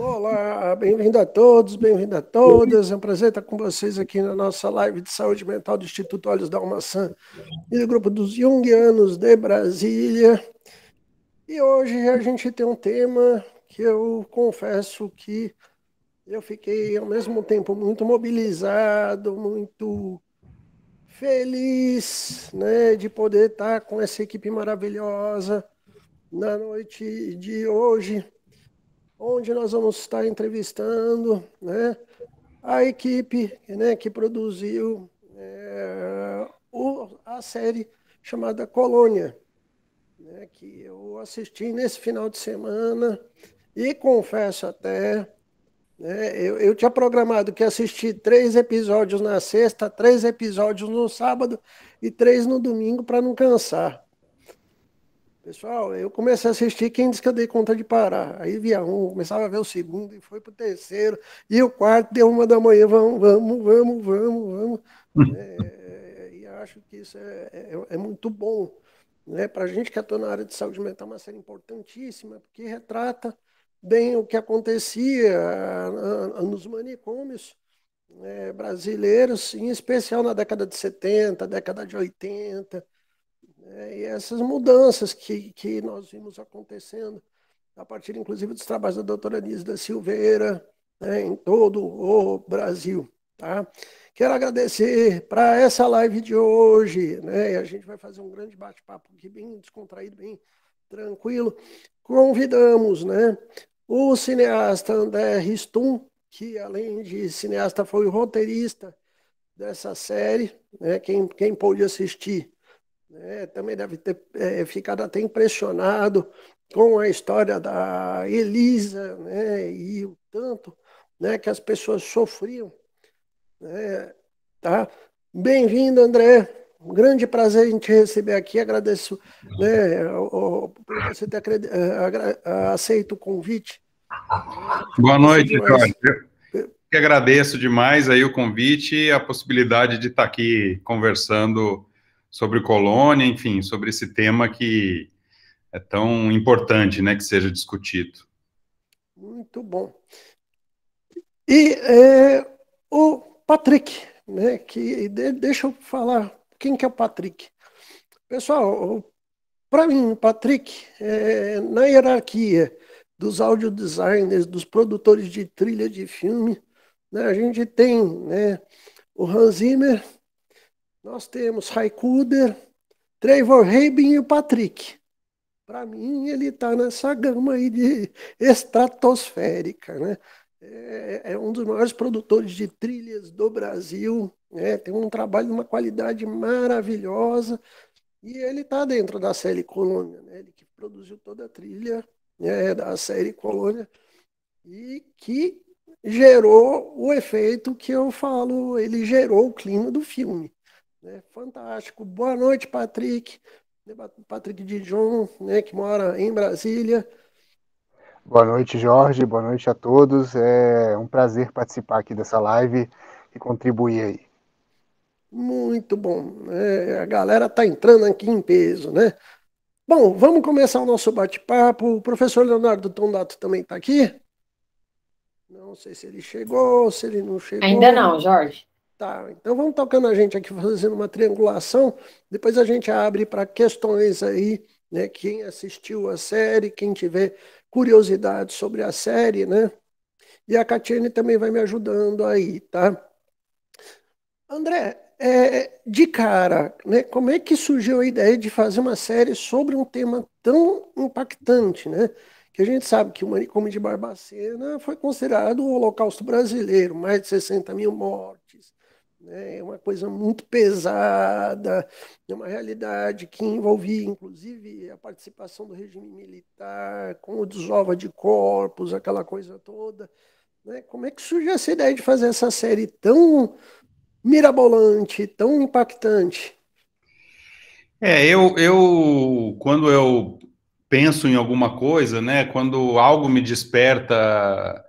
Olá, bem-vindo a todos, bem-vindo a todas. É um prazer estar com vocês aqui na nossa live de saúde mental do Instituto Olhos da Maçã e do grupo dos Jungianos de Brasília. E hoje a gente tem um tema que eu confesso que eu fiquei ao mesmo tempo muito mobilizado, muito feliz, né, de poder estar com essa equipe maravilhosa na noite de hoje onde nós vamos estar entrevistando né, a equipe né, que produziu é, o, a série chamada Colônia, né, que eu assisti nesse final de semana e confesso até. Né, eu, eu tinha programado que assistir três episódios na sexta, três episódios no sábado e três no domingo para não cansar. Pessoal, eu comecei a assistir quem disse que eu dei conta de parar. Aí via um, começava a ver o segundo, e foi para o terceiro, e o quarto deu uma da manhã, vamos, vamos, vamos, vamos, vamos. Hum. É, é, e acho que isso é, é, é, é muito bom. Né? Para a gente que atua na área de saúde mental, uma série importantíssima, porque retrata bem o que acontecia nos manicômios né, brasileiros, em especial na década de 70, década de 80, é, e essas mudanças que, que nós vimos acontecendo, a partir inclusive dos trabalhos da doutora Nise da Silveira, né, em todo o Brasil. Tá? Quero agradecer para essa live de hoje, né, a gente vai fazer um grande bate-papo aqui, bem descontraído, bem tranquilo. Convidamos né, o cineasta André Ristum, que além de cineasta foi roteirista dessa série, né, quem, quem pôde assistir é, também deve ter é, ficado até impressionado com a história da Elisa né, e o tanto né, que as pessoas sofriam. Né, tá? Bem-vindo, André. Um grande prazer em te receber aqui. Agradeço né, por você ter eh, aceito o convite. Boa noite, Jorge. Eh, que agradeço demais aí o convite e a possibilidade de estar aqui conversando sobre colônia, enfim, sobre esse tema que é tão importante, né, que seja discutido. Muito bom. E é, o Patrick, né, que deixa eu falar quem que é o Patrick. Pessoal, para mim, Patrick, é, na hierarquia dos audio designers, dos produtores de trilha de filme, né, a gente tem né, o Hans Zimmer, nós temos Raikuder, Trevor Rabin e o Patrick. Para mim, ele está nessa gama aí de estratosférica, né? É, é, é, um dos maiores produtores de trilhas do Brasil, né? Tem um trabalho de uma qualidade maravilhosa e ele está dentro da série Colônia, né? Ele que produziu toda a trilha né? da série Colônia e que gerou o efeito que eu falo, ele gerou o clima do filme. Né? Fantástico. Boa noite, Patrick. Patrick Dijon, né, que mora em Brasília. Boa noite, Jorge. Boa noite a todos. É um prazer participar aqui dessa live e contribuir aí. Muito bom. É, a galera está entrando aqui em peso, né? Bom, vamos começar o nosso bate-papo. O professor Leonardo Tondato também está aqui. Não sei se ele chegou, se ele não chegou. Ainda não, Jorge. Tá, então vamos tocando a gente aqui fazendo uma triangulação, depois a gente abre para questões aí, né? Quem assistiu a série, quem tiver curiosidade sobre a série, né? E a Catiane também vai me ajudando aí, tá? André, é, de cara, né, como é que surgiu a ideia de fazer uma série sobre um tema tão impactante, né? que a gente sabe que o manicômio de Barbacena foi considerado o holocausto brasileiro, mais de 60 mil mortes, né? é uma coisa muito pesada, é uma realidade que envolvia, inclusive, a participação do regime militar, com o desova de corpos, aquela coisa toda. Né? Como é que surgiu essa ideia de fazer essa série tão mirabolante, tão impactante? É, eu, eu quando eu penso em alguma coisa, né? Quando algo me desperta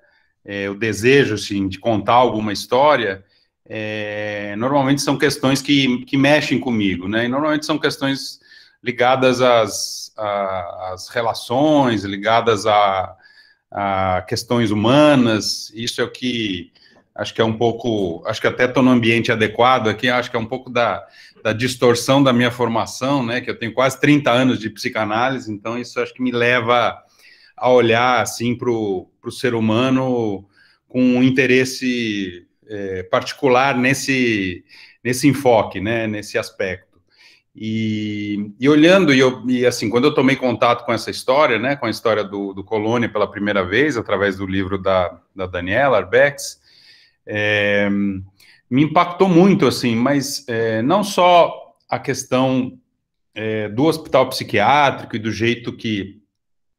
é, o desejo assim, de contar alguma história, é, normalmente são questões que, que mexem comigo, né? E normalmente são questões ligadas às, às relações, ligadas a, a, questões humanas. Isso é o que acho que é um pouco, acho que até estou no ambiente adequado aqui, acho que é um pouco da, da distorção da minha formação, né? Que eu tenho quase 30 anos de psicanálise, então isso acho que me leva a olhar assim para o ser humano com um interesse é, particular nesse, nesse enfoque, né, nesse aspecto. E, e olhando, e, eu, e, assim, quando eu tomei contato com essa história, né, com a história do, do Colônia pela primeira vez, através do livro da, da Daniela Arbex, é, me impactou muito, assim, mas é, não só a questão é, do hospital psiquiátrico e do jeito que,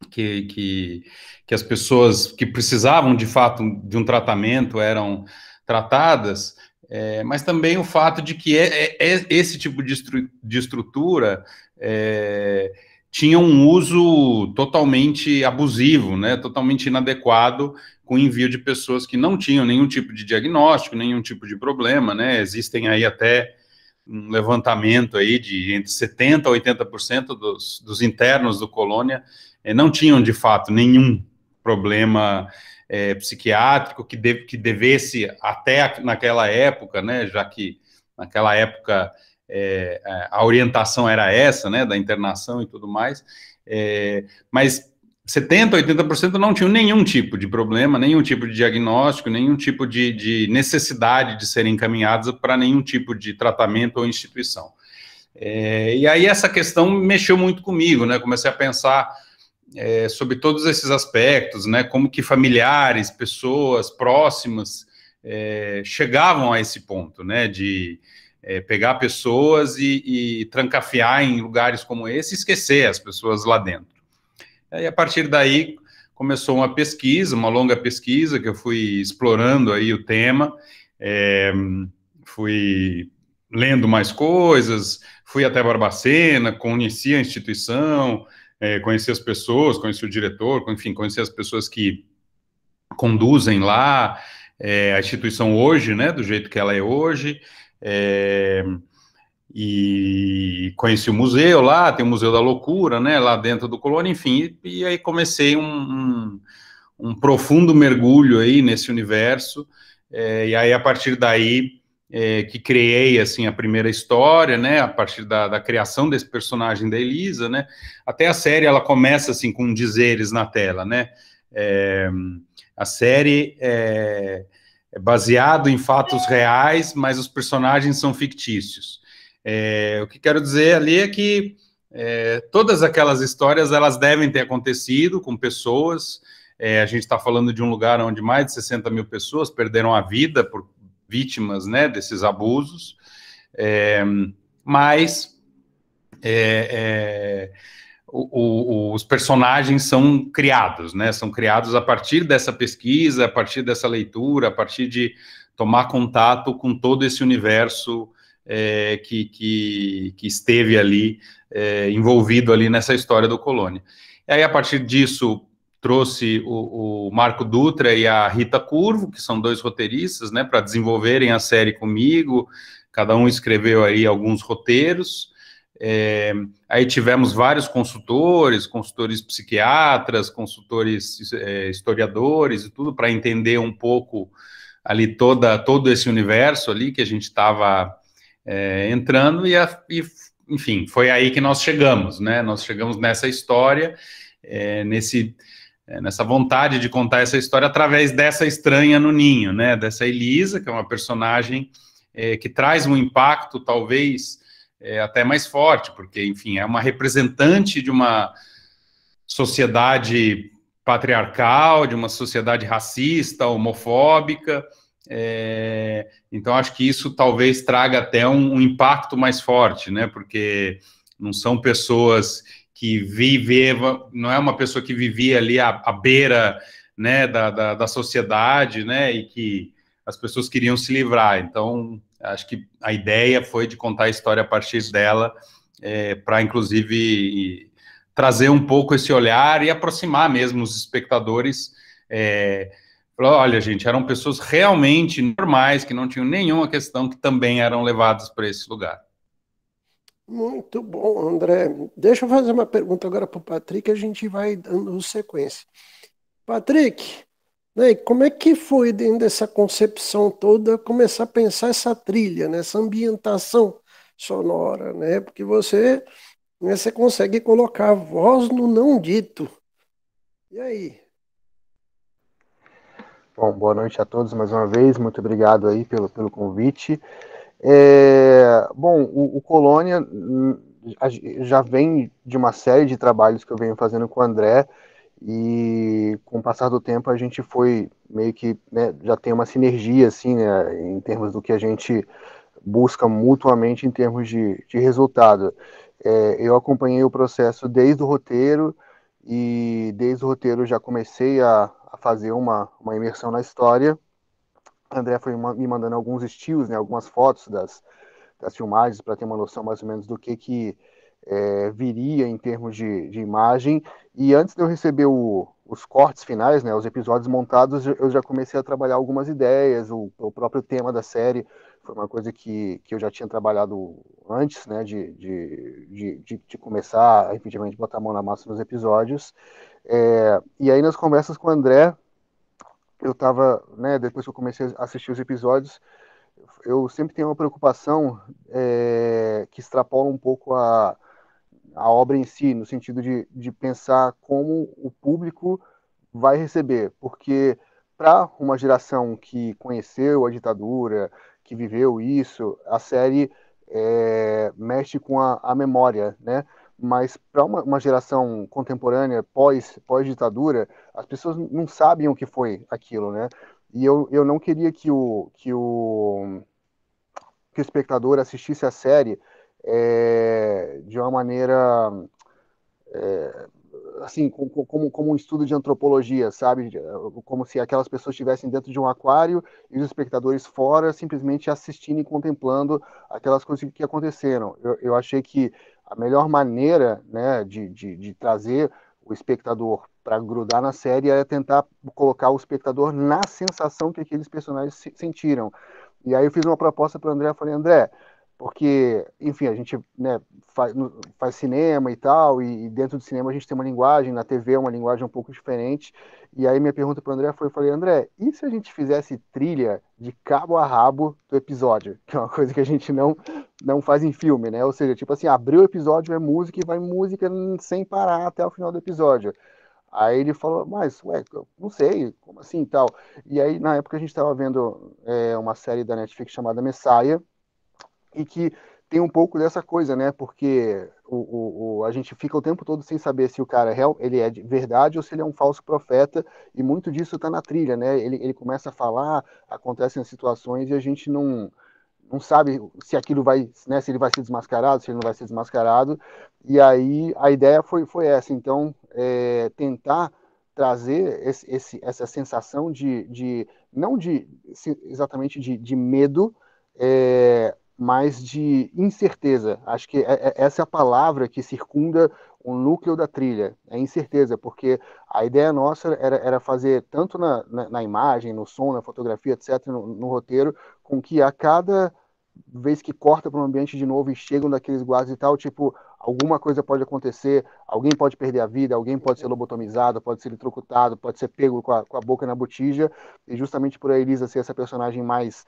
que, que, que as pessoas que precisavam, de fato, de um tratamento eram tratadas, é, mas também o fato de que é, é, é esse tipo de, estru de estrutura é, tinha um uso totalmente abusivo, né, totalmente inadequado, com envio de pessoas que não tinham nenhum tipo de diagnóstico, nenhum tipo de problema, né, existem aí até um levantamento aí de entre 70% a 80% dos, dos internos do Colônia é, não tinham, de fato, nenhum problema é, psiquiátrico que, de, que devesse até naquela época, né, já que naquela época é, é, a orientação era essa, né, da internação e tudo mais, é, mas 70%, 80% não tinham nenhum tipo de problema, nenhum tipo de diagnóstico, nenhum tipo de, de necessidade de serem encaminhados para nenhum tipo de tratamento ou instituição. É, e aí essa questão mexeu muito comigo, né? Comecei a pensar é, sobre todos esses aspectos, né? Como que familiares, pessoas próximas é, chegavam a esse ponto, né? De é, pegar pessoas e, e trancafiar em lugares como esse, e esquecer as pessoas lá dentro. E a partir daí começou uma pesquisa, uma longa pesquisa que eu fui explorando aí o tema, é, fui lendo mais coisas, fui até Barbacena, conheci a instituição, é, conhecer as pessoas, conhecer o diretor, enfim, conhecer as pessoas que conduzem lá é, a instituição hoje, né, do jeito que ela é hoje. É, e conheci o museu lá, tem o Museu da Loucura, né, lá dentro do Colônia, enfim, e, e aí comecei um, um, um, profundo mergulho aí nesse universo, é, e aí a partir daí é, que criei assim a primeira história, né, a partir da, da, criação desse personagem da Elisa, né, até a série ela começa assim com dizeres na tela, né, é, a série é, é baseado em fatos reais, mas os personagens são fictícios. É, o que quero dizer ali é que é, todas aquelas histórias elas devem ter acontecido com pessoas. É, a gente está falando de um lugar onde mais de 60 mil pessoas perderam a vida por vítimas né, desses abusos, é, mas é, é, o, o, os personagens são criados, né, são criados a partir dessa pesquisa, a partir dessa leitura, a partir de tomar contato com todo esse universo é, que, que, que, esteve ali, é, envolvido ali nessa história do Colônia. E aí, a partir disso, trouxe o, o, Marco Dutra e a Rita Curvo, que são dois roteiristas, né, para desenvolverem a série comigo. Cada um escreveu aí alguns roteiros. É, aí tivemos vários consultores, consultores psiquiatras, consultores é, historiadores e tudo para entender um pouco ali toda todo esse universo ali que a gente estava é, entrando e, a, e enfim foi aí que nós chegamos, né? Nós chegamos nessa história, é, nesse é, nessa vontade de contar essa história através dessa estranha no ninho, né? Dessa Elisa, que é uma personagem é, que traz um impacto talvez é, até mais forte, porque, enfim, é uma representante de uma sociedade patriarcal, de uma sociedade racista, homofóbica. É, então, acho que isso talvez traga até um, um, impacto mais forte, né? Porque não são pessoas que viveva, não é uma pessoa que vivia ali à, à beira né, da, da, da, sociedade, né, e que as pessoas queriam se livrar. Então, acho que a ideia foi de contar a história a partir dela, é, para inclusive trazer um pouco esse olhar e aproximar mesmo os espectadores. É, olha, gente, eram pessoas realmente normais, que não tinham nenhuma questão, que também eram levadas para esse lugar. Muito bom, André. Deixa eu fazer uma pergunta agora para o Patrick, a gente vai dando sequência. Patrick, né, como é que foi dentro dessa concepção toda começar a pensar essa trilha, né, essa ambientação sonora, né? Porque você, né, você consegue colocar a voz no não dito. E aí? Bom, boa noite a todos mais uma vez. Muito obrigado aí pelo, pelo convite. É, bom, o, o Colônia hum, já vem de uma série de trabalhos que eu venho fazendo com o André, e com o passar do tempo a gente foi meio que né, já tem uma sinergia assim né, em termos do que a gente busca mutuamente em termos de, de resultado é, eu acompanhei o processo desde o roteiro e desde o roteiro já comecei a, a fazer uma, uma imersão na história André foi me mandando alguns estilos, né, algumas fotos das, das filmagens para ter uma noção mais ou menos do que que é, viria em termos de, de, imagem. E antes de eu receber o, os cortes finais, né, os episódios montados, eu já comecei a trabalhar algumas ideias, o, o próprio tema da série foi uma coisa que, que eu já tinha trabalhado antes, né, de, de, de, de começar, efetivamente, botar a mão na massa nos episódios. É, e aí nas conversas com o André, eu estava, né, depois que eu comecei a assistir os episódios, eu sempre tenho uma preocupação é, que extrapola um pouco a, a obra em si, no sentido de, de pensar como o público vai receber, porque para uma geração que conheceu a ditadura, que viveu isso, a série é, mexe com a, a memória, né? mas para uma, uma, geração contemporânea pós pós ditadura as pessoas não sabem o que foi aquilo né e eu, eu não queria que o que o que o espectador assistisse a série é, de uma maneira é, assim como, como, um estudo de antropologia sabe eh, como se aquelas pessoas estivessem dentro de um aquário e os espectadores fora simplesmente assistindo e contemplando aquelas coisas que aconteceram eu, eu achei que a melhor maneira né, de, de, de trazer o espectador para grudar na série é tentar colocar o espectador na sensação que aqueles personagens sentiram. E aí eu fiz uma proposta para o André, falei, André, porque, enfim, a gente né, faz, faz, cinema e tal, e, dentro do cinema a gente tem uma linguagem, na TV é uma linguagem um pouco diferente. E aí minha pergunta para o André foi, eu falei, André, e se a gente fizesse trilha de cabo a rabo do episódio? Que é uma coisa que a gente não, não faz em filme, né? Ou seja, tipo assim, abrir o episódio é música e vai música sem parar até o final do episódio. Aí ele falou, mas, ué, não sei, como assim e tal. E aí, na época, a gente estava vendo é, uma série da Netflix chamada Messiah, e que tem um pouco dessa coisa, né? Porque o, o, a gente fica o tempo todo sem saber se o cara é real, ele é de verdade ou se ele é um falso profeta, e muito disso está na trilha, né? Ele, ele começa a falar, acontecem situações e a gente não, não sabe se aquilo vai, né, se ele vai ser desmascarado, se ele não vai ser desmascarado. E aí a ideia foi, foi essa, então, é, tentar trazer esse, esse, essa sensação de, de não de exatamente de, de medo, é, mas de incerteza. Acho que é, é, essa é a palavra que circunda o núcleo da trilha, é incerteza, porque a ideia nossa era, era fazer tanto na, na, na, imagem, no som, na fotografia, etc., no, no roteiro, com que a cada vez que corta para um ambiente de novo e chegam daqueles guardas e tal, tipo, alguma coisa pode acontecer, alguém pode perder a vida, alguém pode ser lobotomizado, pode ser eletrocutado, pode ser pego com a, com a boca na botija, e justamente por a Elisa ser essa personagem mais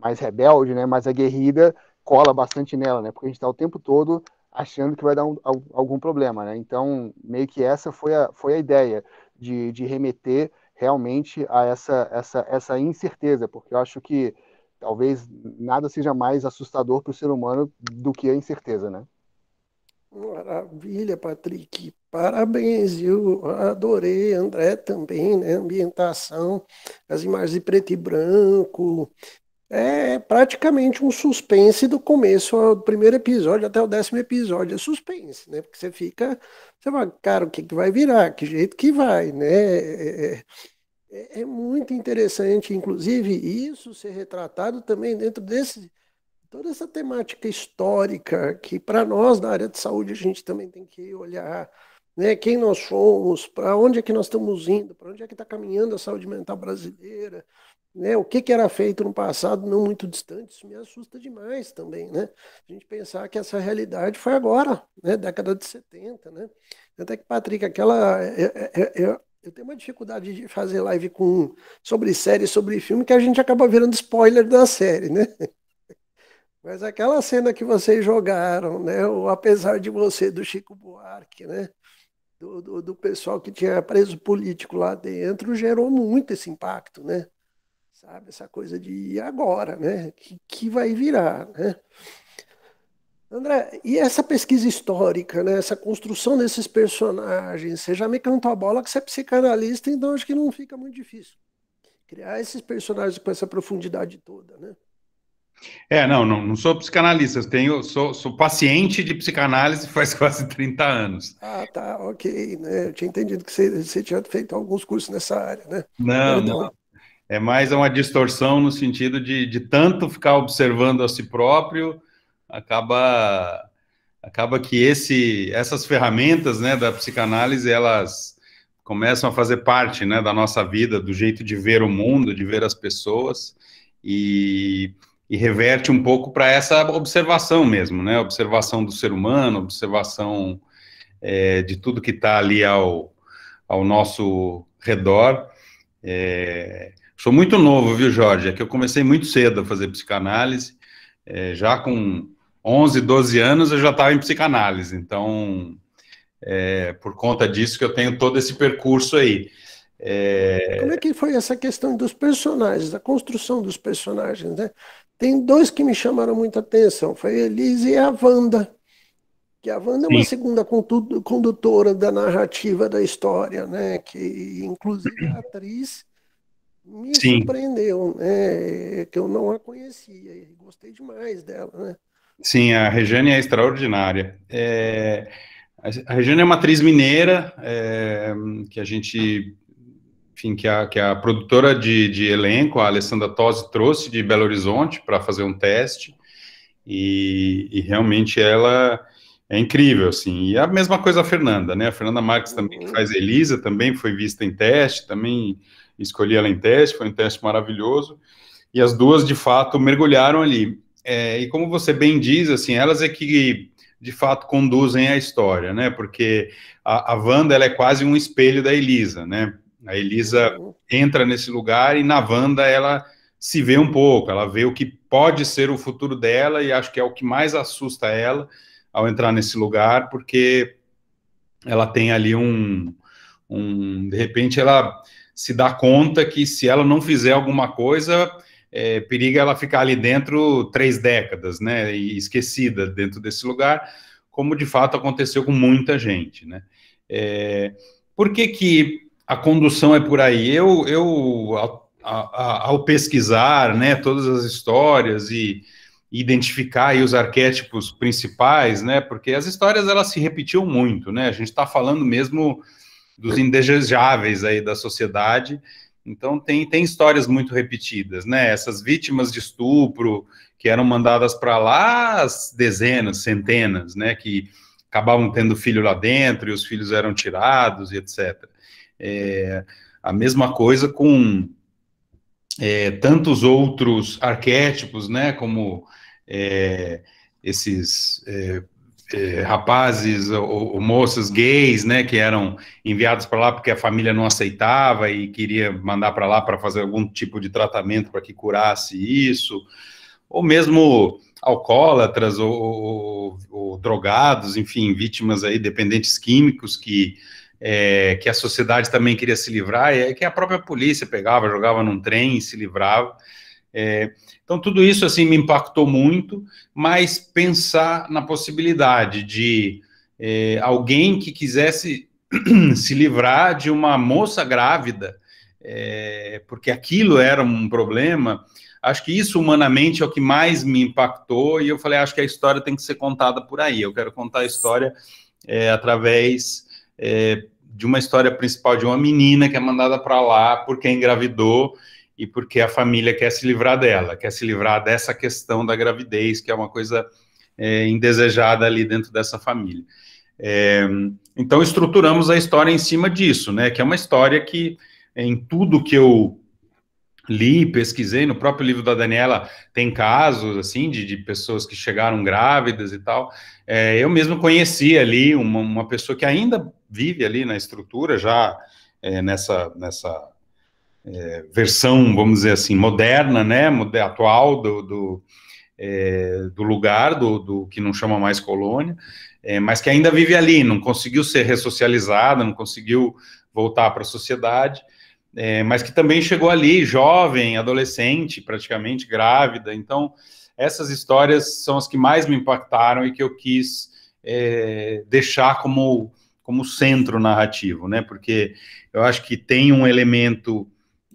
mais rebelde, né, mais aguerrida, cola bastante nela, né? Porque a gente está o tempo todo achando que vai dar um, algum problema, né? Então, meio que essa foi a, foi a ideia de, de remeter realmente a essa, essa, essa incerteza, porque eu acho que talvez nada seja mais assustador para o ser humano do que a incerteza, né? Maravilha, Patrick. Parabéns, eu adorei, André também, né? Ambientação, as imagens de preto e branco, é praticamente um suspense do começo do primeiro episódio até o décimo episódio. É suspense, né? Porque você fica, você vai, cara, o que, que vai virar? Que jeito que vai, né? É, é, é, é muito interessante, inclusive, isso ser retratado também dentro desse toda essa temática histórica que para nós da área de saúde a gente também tem que olhar né, quem nós somos, para onde é que nós estamos indo, para onde é que está caminhando a saúde mental brasileira, né? O que, que era feito no passado não muito distante, isso me assusta demais também. Né? A gente pensar que essa realidade foi agora, né? década de 70. Né? Até que, Patrick, aquela. Eu, é, é, é, eu tenho uma dificuldade de fazer live com sobre série, sobre filme, que a gente acaba virando spoiler da série, né? Mas aquela cena que vocês jogaram, né? O Apesar de Você, do Chico Buarque, né? Do, do, do, pessoal que tinha preso político lá dentro, gerou muito esse impacto, né? sabe? Essa coisa de agora, né? Que, que vai virar, né? André, e essa pesquisa histórica, né? essa construção desses personagens? Você já me cantou a bola que você é psicanalista, então acho que não fica muito difícil criar esses personagens com essa profundidade toda, né? É, não, não, não sou psicanalista, tenho, sou, sou paciente de psicanálise faz quase 30 anos. Ah, tá, ok, né? Eu tinha entendido que você, você tinha feito alguns cursos nessa área, né? Não, não é mais uma distorção no sentido de, de tanto ficar observando a si próprio, acaba acaba que esse essas ferramentas né, da psicanálise elas começam a fazer parte né, da nossa vida, do jeito de ver o mundo, de ver as pessoas e, e reverte um pouco para essa observação mesmo, né? Observação do ser humano, observação é, de tudo que está ali ao, ao nosso redor. É, Sou muito novo, viu, Jorge? É que eu comecei muito cedo a fazer psicanálise. É, já com 11, 12 anos eu já estava em psicanálise. Então, é, por conta disso que eu tenho todo esse percurso aí. É... Como é que foi essa questão dos personagens, da construção dos personagens, né? Tem dois que me chamaram muita atenção, foi a Elise e a Wanda. Que a Wanda Sim. é uma segunda condutora da narrativa da história, né? Que inclusive a é atriz me Sim. surpreendeu, né? É que eu não a conhecia e gostei demais dela, né? Sim, a Rejane é extraordinária. É... A Rejane é uma atriz mineira é... que a gente, enfim, que a, que a produtora de, de elenco, a Alessandra Tosi, trouxe de Belo Horizonte para fazer um teste e, e realmente ela é incrível, assim. E a mesma coisa a Fernanda, né? A Fernanda Marques também, que uhum. faz Elisa, também foi vista em teste, também escolhi ela em teste foi um teste maravilhoso, e as duas, de fato, mergulharam ali. É, e como você bem diz, assim, elas é que de fato conduzem a história, né? Porque a, a Wanda ela é quase um espelho da Elisa, né? A Elisa uhum. entra nesse lugar e na Wanda ela se vê um pouco, ela vê o que pode ser o futuro dela e acho que é o que mais assusta ela ao entrar nesse lugar, porque ela tem ali um, um de repente ela se dá conta que se ela não fizer alguma coisa, é, periga ela ficar ali dentro três décadas, né, e esquecida dentro desse lugar, como de fato aconteceu com muita gente, né. É, por que que a condução é por aí? Eu, eu ao, a, ao pesquisar, né, todas as histórias e identificar os arquétipos principais, né, porque as histórias elas se repetiam muito, né, a gente está falando mesmo dos indesejáveis aí da sociedade. Então tem, tem histórias muito repetidas, né? Essas vítimas de estupro que eram mandadas para lá as dezenas, centenas, né? Que acabavam tendo filho lá dentro e os filhos eram tirados e etc. É, a mesma coisa com é, tantos outros arquétipos, né? Como é, esses é, eh, rapazes ou, ou, gays, né, que eram enviados para lá porque a família não aceitava e queria mandar para lá para fazer algum tipo de tratamento para que curasse isso, ou mesmo alcoólatras ou, ou, ou, drogados, enfim, vítimas aí dependentes químicos que é, que a sociedade também queria se livrar, e é que a própria polícia pegava, jogava num trem e se livrava. É, então, tudo isso assim me impactou muito, mas pensar na possibilidade de é, alguém que quisesse se livrar de uma moça grávida, é, porque aquilo era um problema, acho que isso humanamente é o que mais me impactou, e eu falei, acho que a história tem que ser contada por aí, eu quero contar a história é, através é, de uma história principal de uma menina que é mandada para lá porque engravidou, e porque a família quer se livrar dela, quer se livrar dessa questão da gravidez, que é uma coisa é, indesejada ali dentro dessa família. É, então, estruturamos a história em cima disso, né? Que é uma história que, em tudo que eu li, pesquisei, no próprio livro da Daniela tem casos, assim, de, de pessoas que chegaram grávidas e tal. É, eu mesmo conheci ali uma, uma pessoa que ainda vive ali na estrutura, já é, nessa, nessa é, versão, vamos dizer assim, moderna, né, atual do, do, é, do lugar, do, do, que não chama mais colônia, é, mas que ainda vive ali, não conseguiu ser ressocializada, não conseguiu voltar para a sociedade, é, mas que também chegou ali, jovem, adolescente, praticamente grávida. Então, essas histórias são as que mais me impactaram e que eu quis é, deixar como como centro narrativo, né? Porque eu acho que tem um elemento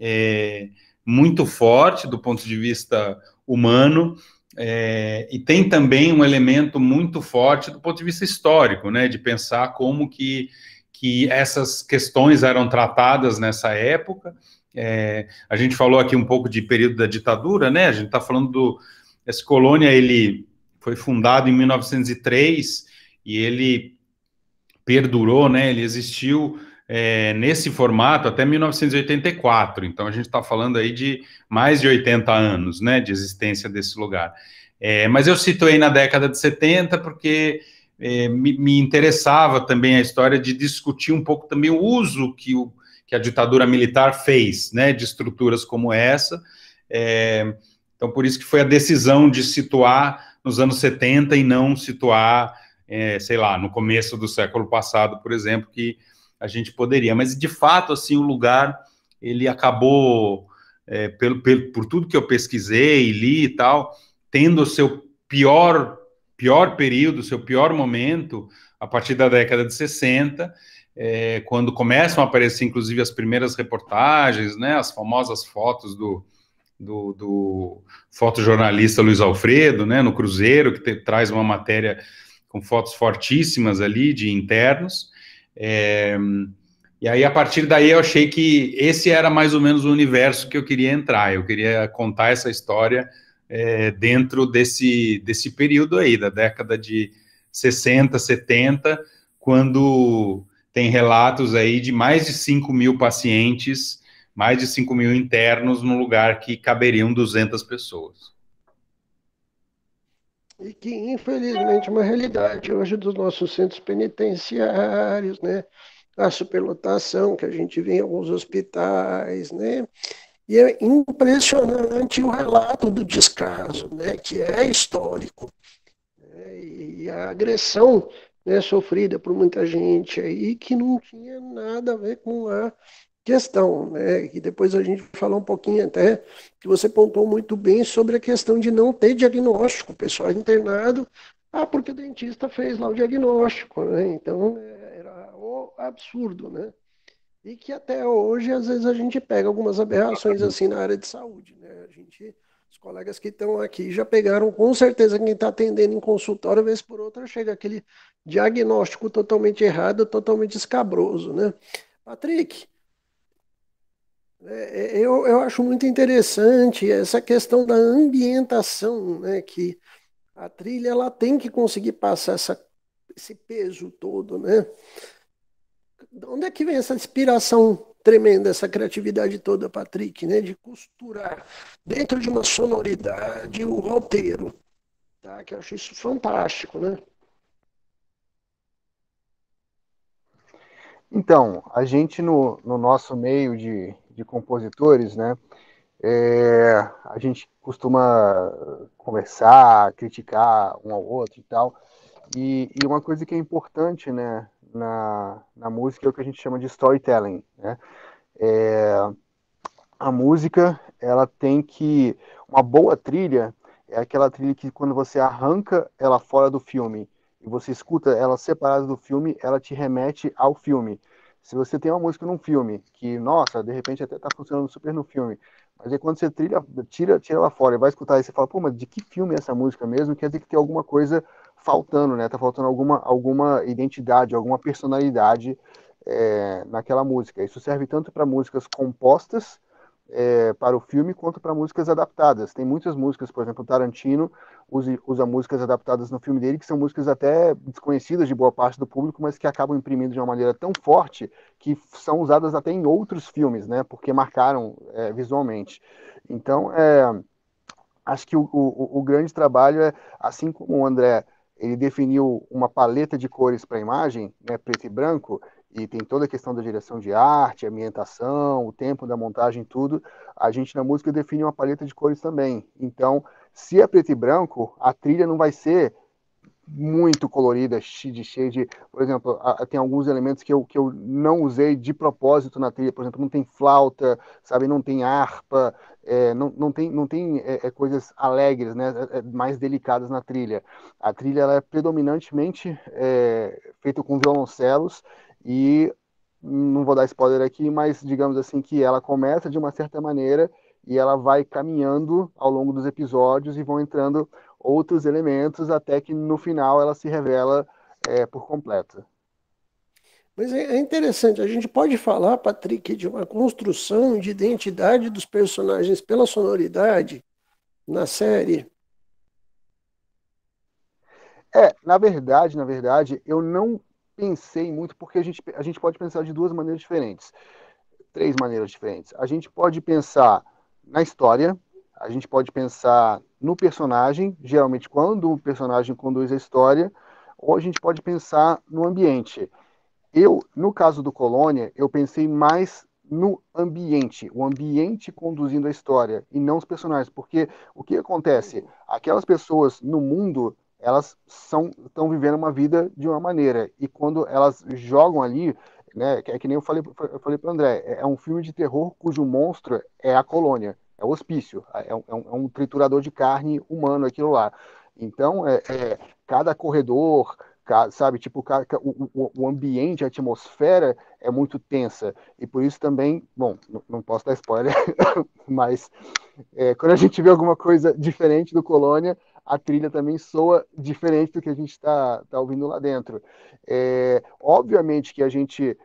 é, muito forte do ponto de vista humano, é, e tem também um elemento muito forte do ponto de vista histórico, né, de pensar como que, que essas questões eram tratadas nessa época. É, a gente falou aqui um pouco de período da ditadura, né, a gente está falando do... Essa colônia, ele foi fundado em 1903 e ele perdurou, né, ele existiu é, nesse formato até 1984. Então a gente está falando aí de mais de 80 anos né, de existência desse lugar. É, mas eu situei na década de 70 porque é, me, me, interessava também a história de discutir um pouco também o uso que, o, que a ditadura militar fez né, de estruturas como essa. É, então, por isso que foi a decisão de situar nos anos 70 e não situar, é, sei lá, no começo do século passado, por exemplo, que a gente poderia. Mas, de fato, assim, o lugar, ele acabou, é, pelo, pelo, por tudo que eu pesquisei e li e tal, tendo o seu pior, pior período, seu pior momento, a partir da década de 60, é, quando começam a aparecer, inclusive, as primeiras reportagens, né, as famosas fotos do, do, do fotojornalista Luiz Alfredo, né, no Cruzeiro, que te, traz uma matéria com fotos fortíssimas ali de internos, é, e aí, a partir daí, eu achei que esse era mais ou menos o universo que eu queria entrar. Eu queria contar essa história é, dentro desse, desse período aí, da década de 60, 70, quando tem relatos aí de mais de 5 mil pacientes, mais de 5 mil internos, num lugar que caberiam 200 pessoas e que infelizmente é uma realidade hoje dos nossos centros penitenciários, né? A superlotação que a gente vê em alguns hospitais, né? E é impressionante o relato do descaso, né? Que é histórico. Né? E a agressão né, sofrida por muita gente aí que não tinha nada a ver com a questão, né? E depois a gente falou um pouquinho até que você pontuou muito bem sobre a questão de não ter diagnóstico, o pessoal é internado, ah, porque o dentista fez lá o diagnóstico, né? Então é, era absurdo, né? E que até hoje às vezes a gente pega algumas aberrações assim na área de saúde, né? A gente os colegas que estão aqui já pegaram com certeza quem está atendendo em consultório, vez por outra chega aquele diagnóstico totalmente errado, totalmente escabroso, né? Patrick, é, é, eu, eu acho muito interessante essa questão da ambientação, né, que a trilha ela tem que conseguir passar essa, esse peso todo. Né? De onde é que vem essa inspiração tremenda, essa criatividade toda, Patrick, né, de costurar dentro de uma sonoridade o roteiro? Tá? Que eu acho isso fantástico, né? Então, a gente no, no nosso meio de, de compositores, né? É, a gente costuma conversar, criticar um ao outro e tal. E, e, uma coisa que é importante, né, na, na música é o que a gente chama de storytelling, né? É, a música, ela tem que uma boa trilha é aquela trilha que quando você arranca ela fora do filme e você escuta ela separada do filme, ela te remete ao filme. Se você tem uma música num filme que, nossa, de repente até tá funcionando super no filme, mas aí quando você trilha, tira, tira ela fora e vai escutar e você fala, pô, mas de que filme é essa música mesmo? Quer dizer que tem alguma coisa faltando, né? Tá faltando alguma, alguma identidade, alguma personalidade é, naquela música. Isso serve tanto para músicas compostas é, para o filme quanto para músicas adaptadas. Tem muitas músicas, por exemplo, Tarantino usa músicas adaptadas no filme dele, que são músicas até desconhecidas de boa parte do público, mas que acabam imprimindo de uma maneira tão forte que são usadas até em outros filmes, né? Porque marcaram é, visualmente. Então, é, acho que o, o, o grande trabalho é, assim como o André ele definiu uma paleta de cores para a imagem, né, preto e branco, e tem toda a questão da direção de arte, ambientação, o tempo da montagem, tudo, a gente na música define uma paleta de cores também. Então, se é preto e branco, a trilha não vai ser muito colorida, cheia de. Por exemplo, a, tem alguns elementos que eu, que eu não usei de propósito na trilha. Por exemplo, não tem flauta, sabe? Não tem harpa, é, não, não tem, não tem é, é, coisas alegres, né? É, é mais delicadas na trilha. A trilha ela é predominantemente é, feita com violoncelos e não vou dar spoiler aqui, mas digamos assim que ela começa de uma certa maneira e ela vai caminhando ao longo dos episódios e vão entrando outros elementos até que no final ela se revela é, por completa. Mas é, é interessante, a gente pode falar, Patrick, de uma construção de identidade dos personagens pela sonoridade na série? É, na verdade, na verdade, eu não pensei muito, porque a gente, a gente pode pensar de duas maneiras diferentes, três maneiras diferentes. A gente pode pensar na história, a gente pode pensar no personagem, geralmente quando o personagem conduz a história, ou a gente pode pensar no ambiente. Eu, no caso do Colônia, eu pensei mais no ambiente, o ambiente conduzindo a história e não os personagens, porque o que acontece? Aquelas pessoas no mundo elas são estão vivendo uma vida de uma maneira e quando elas jogam ali né é que nem eu falei eu falei para André é, é um filme de terror cujo monstro é a colônia é o hospício é, é, é um, é um triturador de carne humano aquilo lá então é, é cada corredor sabe tipo o, o, o, ambiente a atmosfera é muito tensa e por isso também bom não posso dar spoiler mas é, quando a gente vê alguma coisa diferente do colônia a trilha também soa diferente do que a gente está tá ouvindo lá dentro. É, obviamente que a gente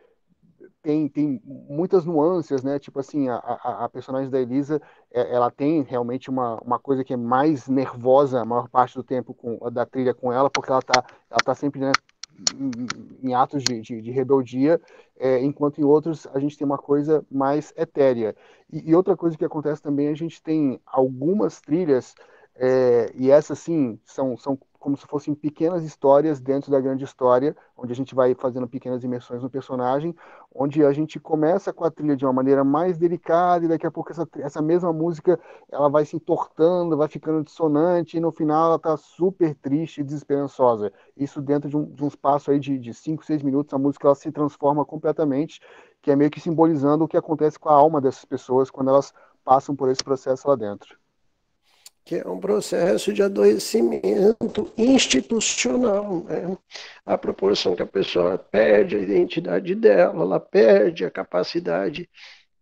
tem, tem muitas nuances, né? Tipo assim, a, a, a personagem da Elisa, é, ela tem realmente uma, uma coisa que é mais nervosa a maior parte do tempo com, da trilha com ela, porque ela tá, ela tá sempre né, em, em atos de, de, de rebeldia, é, enquanto em outros a gente tem uma coisa mais etérea. E, e outra coisa que acontece também, a gente tem algumas trilhas é, e essas, sim, são, são como se fossem pequenas histórias dentro da grande história, onde a gente vai fazendo pequenas imersões no personagem, onde a gente começa com a trilha de uma maneira mais delicada e daqui a pouco essa, essa mesma música ela vai se entortando, vai ficando dissonante e no final ela está super triste e desesperançosa. Isso dentro de um, de um espaço aí de 5, 6 minutos, a música ela se transforma completamente, que é meio que simbolizando o que acontece com a alma dessas pessoas quando elas passam por esse processo lá dentro que é um processo de adoecimento institucional. Né? A proporção que a pessoa perde a identidade dela, ela perde a capacidade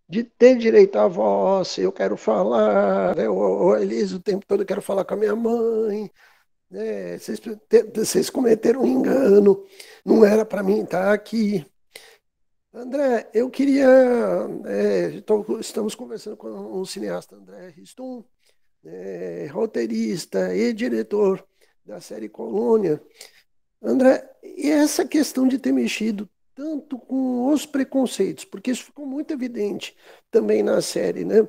de ter direito à voz, eu quero falar, eu né? ou, o tempo todo eu quero falar com a minha mãe. Né? Vocês, vocês cometeram um engano, não era para mim estar tá aqui. André, eu queria. É, tô, estamos conversando com o cineasta André Ristum, é, roteirista e diretor da série Colônia. André, e essa questão de ter mexido tanto com os preconceitos, porque isso ficou muito evidente também na série, né?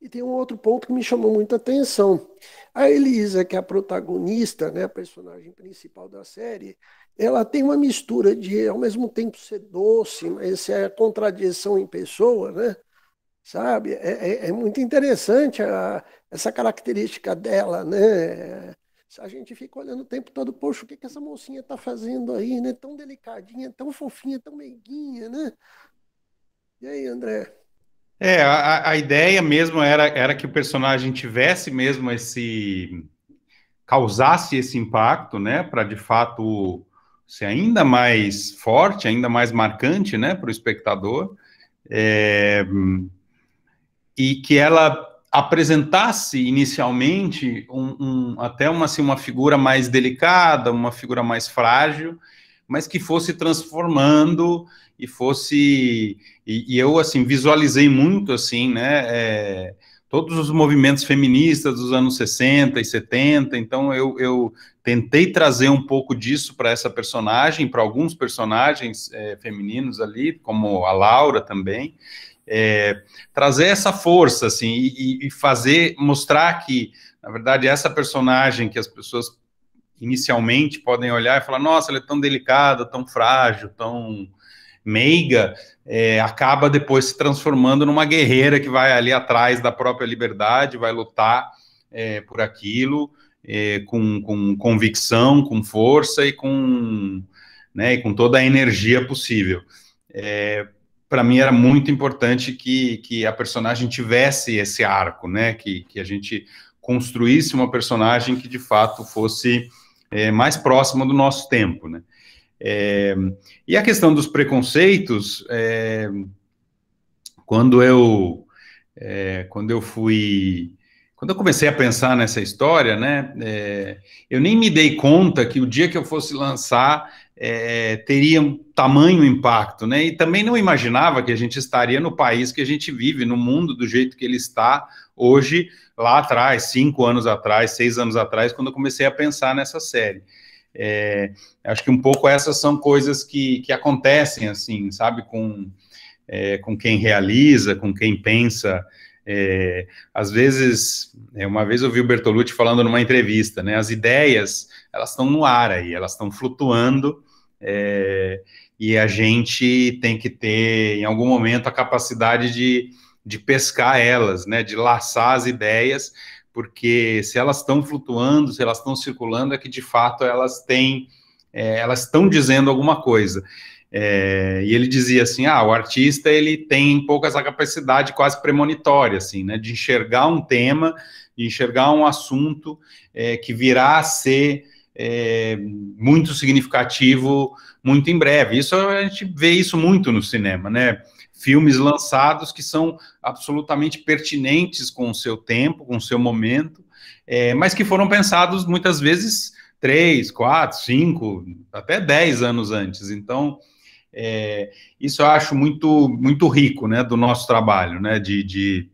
E tem um outro ponto que me chamou muita atenção. A Elisa, que é a protagonista, né, a personagem principal da série, ela tem uma mistura de, ao mesmo tempo, ser doce, mas é a contradição em pessoa, né? sabe? É, é, é muito interessante a, essa característica dela, né? A gente fica olhando o tempo todo, poxa, o que, que essa mocinha está fazendo aí, né? Tão delicadinha, tão fofinha, tão meiguinha, né? E aí, André? É, a, a ideia mesmo era, era que o personagem tivesse mesmo esse. causasse esse impacto, né? Para de fato ser ainda mais forte, ainda mais marcante, né? Para o espectador. É, e que ela apresentasse inicialmente um, um, até uma, assim, uma figura mais delicada, uma figura mais frágil, mas que fosse transformando e fosse e, e eu assim visualizei muito assim né é, todos os movimentos feministas dos anos 60 e 70 então eu, eu tentei trazer um pouco disso para essa personagem para alguns personagens é, femininos ali como a Laura também é, trazer essa força, assim, e, e, fazer, mostrar que, na verdade, essa personagem que as pessoas inicialmente podem olhar e falar, nossa, ela é tão delicada, tão frágil, tão meiga, é, acaba depois se transformando numa guerreira que vai ali atrás da própria liberdade, vai lutar é, por aquilo, é, com, com convicção, com força e com, né, e com toda a energia possível. É, para mim era muito importante que, que a personagem tivesse esse arco, né? Que, que a gente construísse uma personagem que de fato fosse é, mais próxima do nosso tempo, né? É, e a questão dos preconceitos, é, quando eu é, quando eu fui quando eu comecei a pensar nessa história, né? É, eu nem me dei conta que o dia que eu fosse lançar é, teria tamanho impacto, né? E também não imaginava que a gente estaria no país que a gente vive, no mundo do jeito que ele está hoje, lá atrás, cinco anos atrás, seis anos atrás, quando eu comecei a pensar nessa série. É, acho que um pouco essas são coisas que, que acontecem, assim, sabe, com, é, com quem realiza, com quem pensa. É, às vezes, uma vez eu vi o Bertolucci falando numa entrevista, né, as ideias, elas estão no ar aí, elas estão flutuando, é, e a gente tem que ter, em algum momento, a capacidade de, de pescar elas, né, de laçar as ideias, porque se elas estão flutuando, se elas estão circulando, é que de fato elas têm, é, elas estão dizendo alguma coisa. É, e ele dizia assim, ah, o artista ele tem um pouco essa capacidade quase premonitória, assim, né, de enxergar um tema, de enxergar um assunto é, que virá a ser é, muito significativo muito em breve. Isso a gente vê isso muito no cinema, né? Filmes lançados que são absolutamente pertinentes com o seu tempo, com o seu momento, é, mas que foram pensados muitas vezes três, quatro, cinco, até dez anos antes. Então, é, isso eu acho muito, muito rico, né, do nosso trabalho, né, de, de,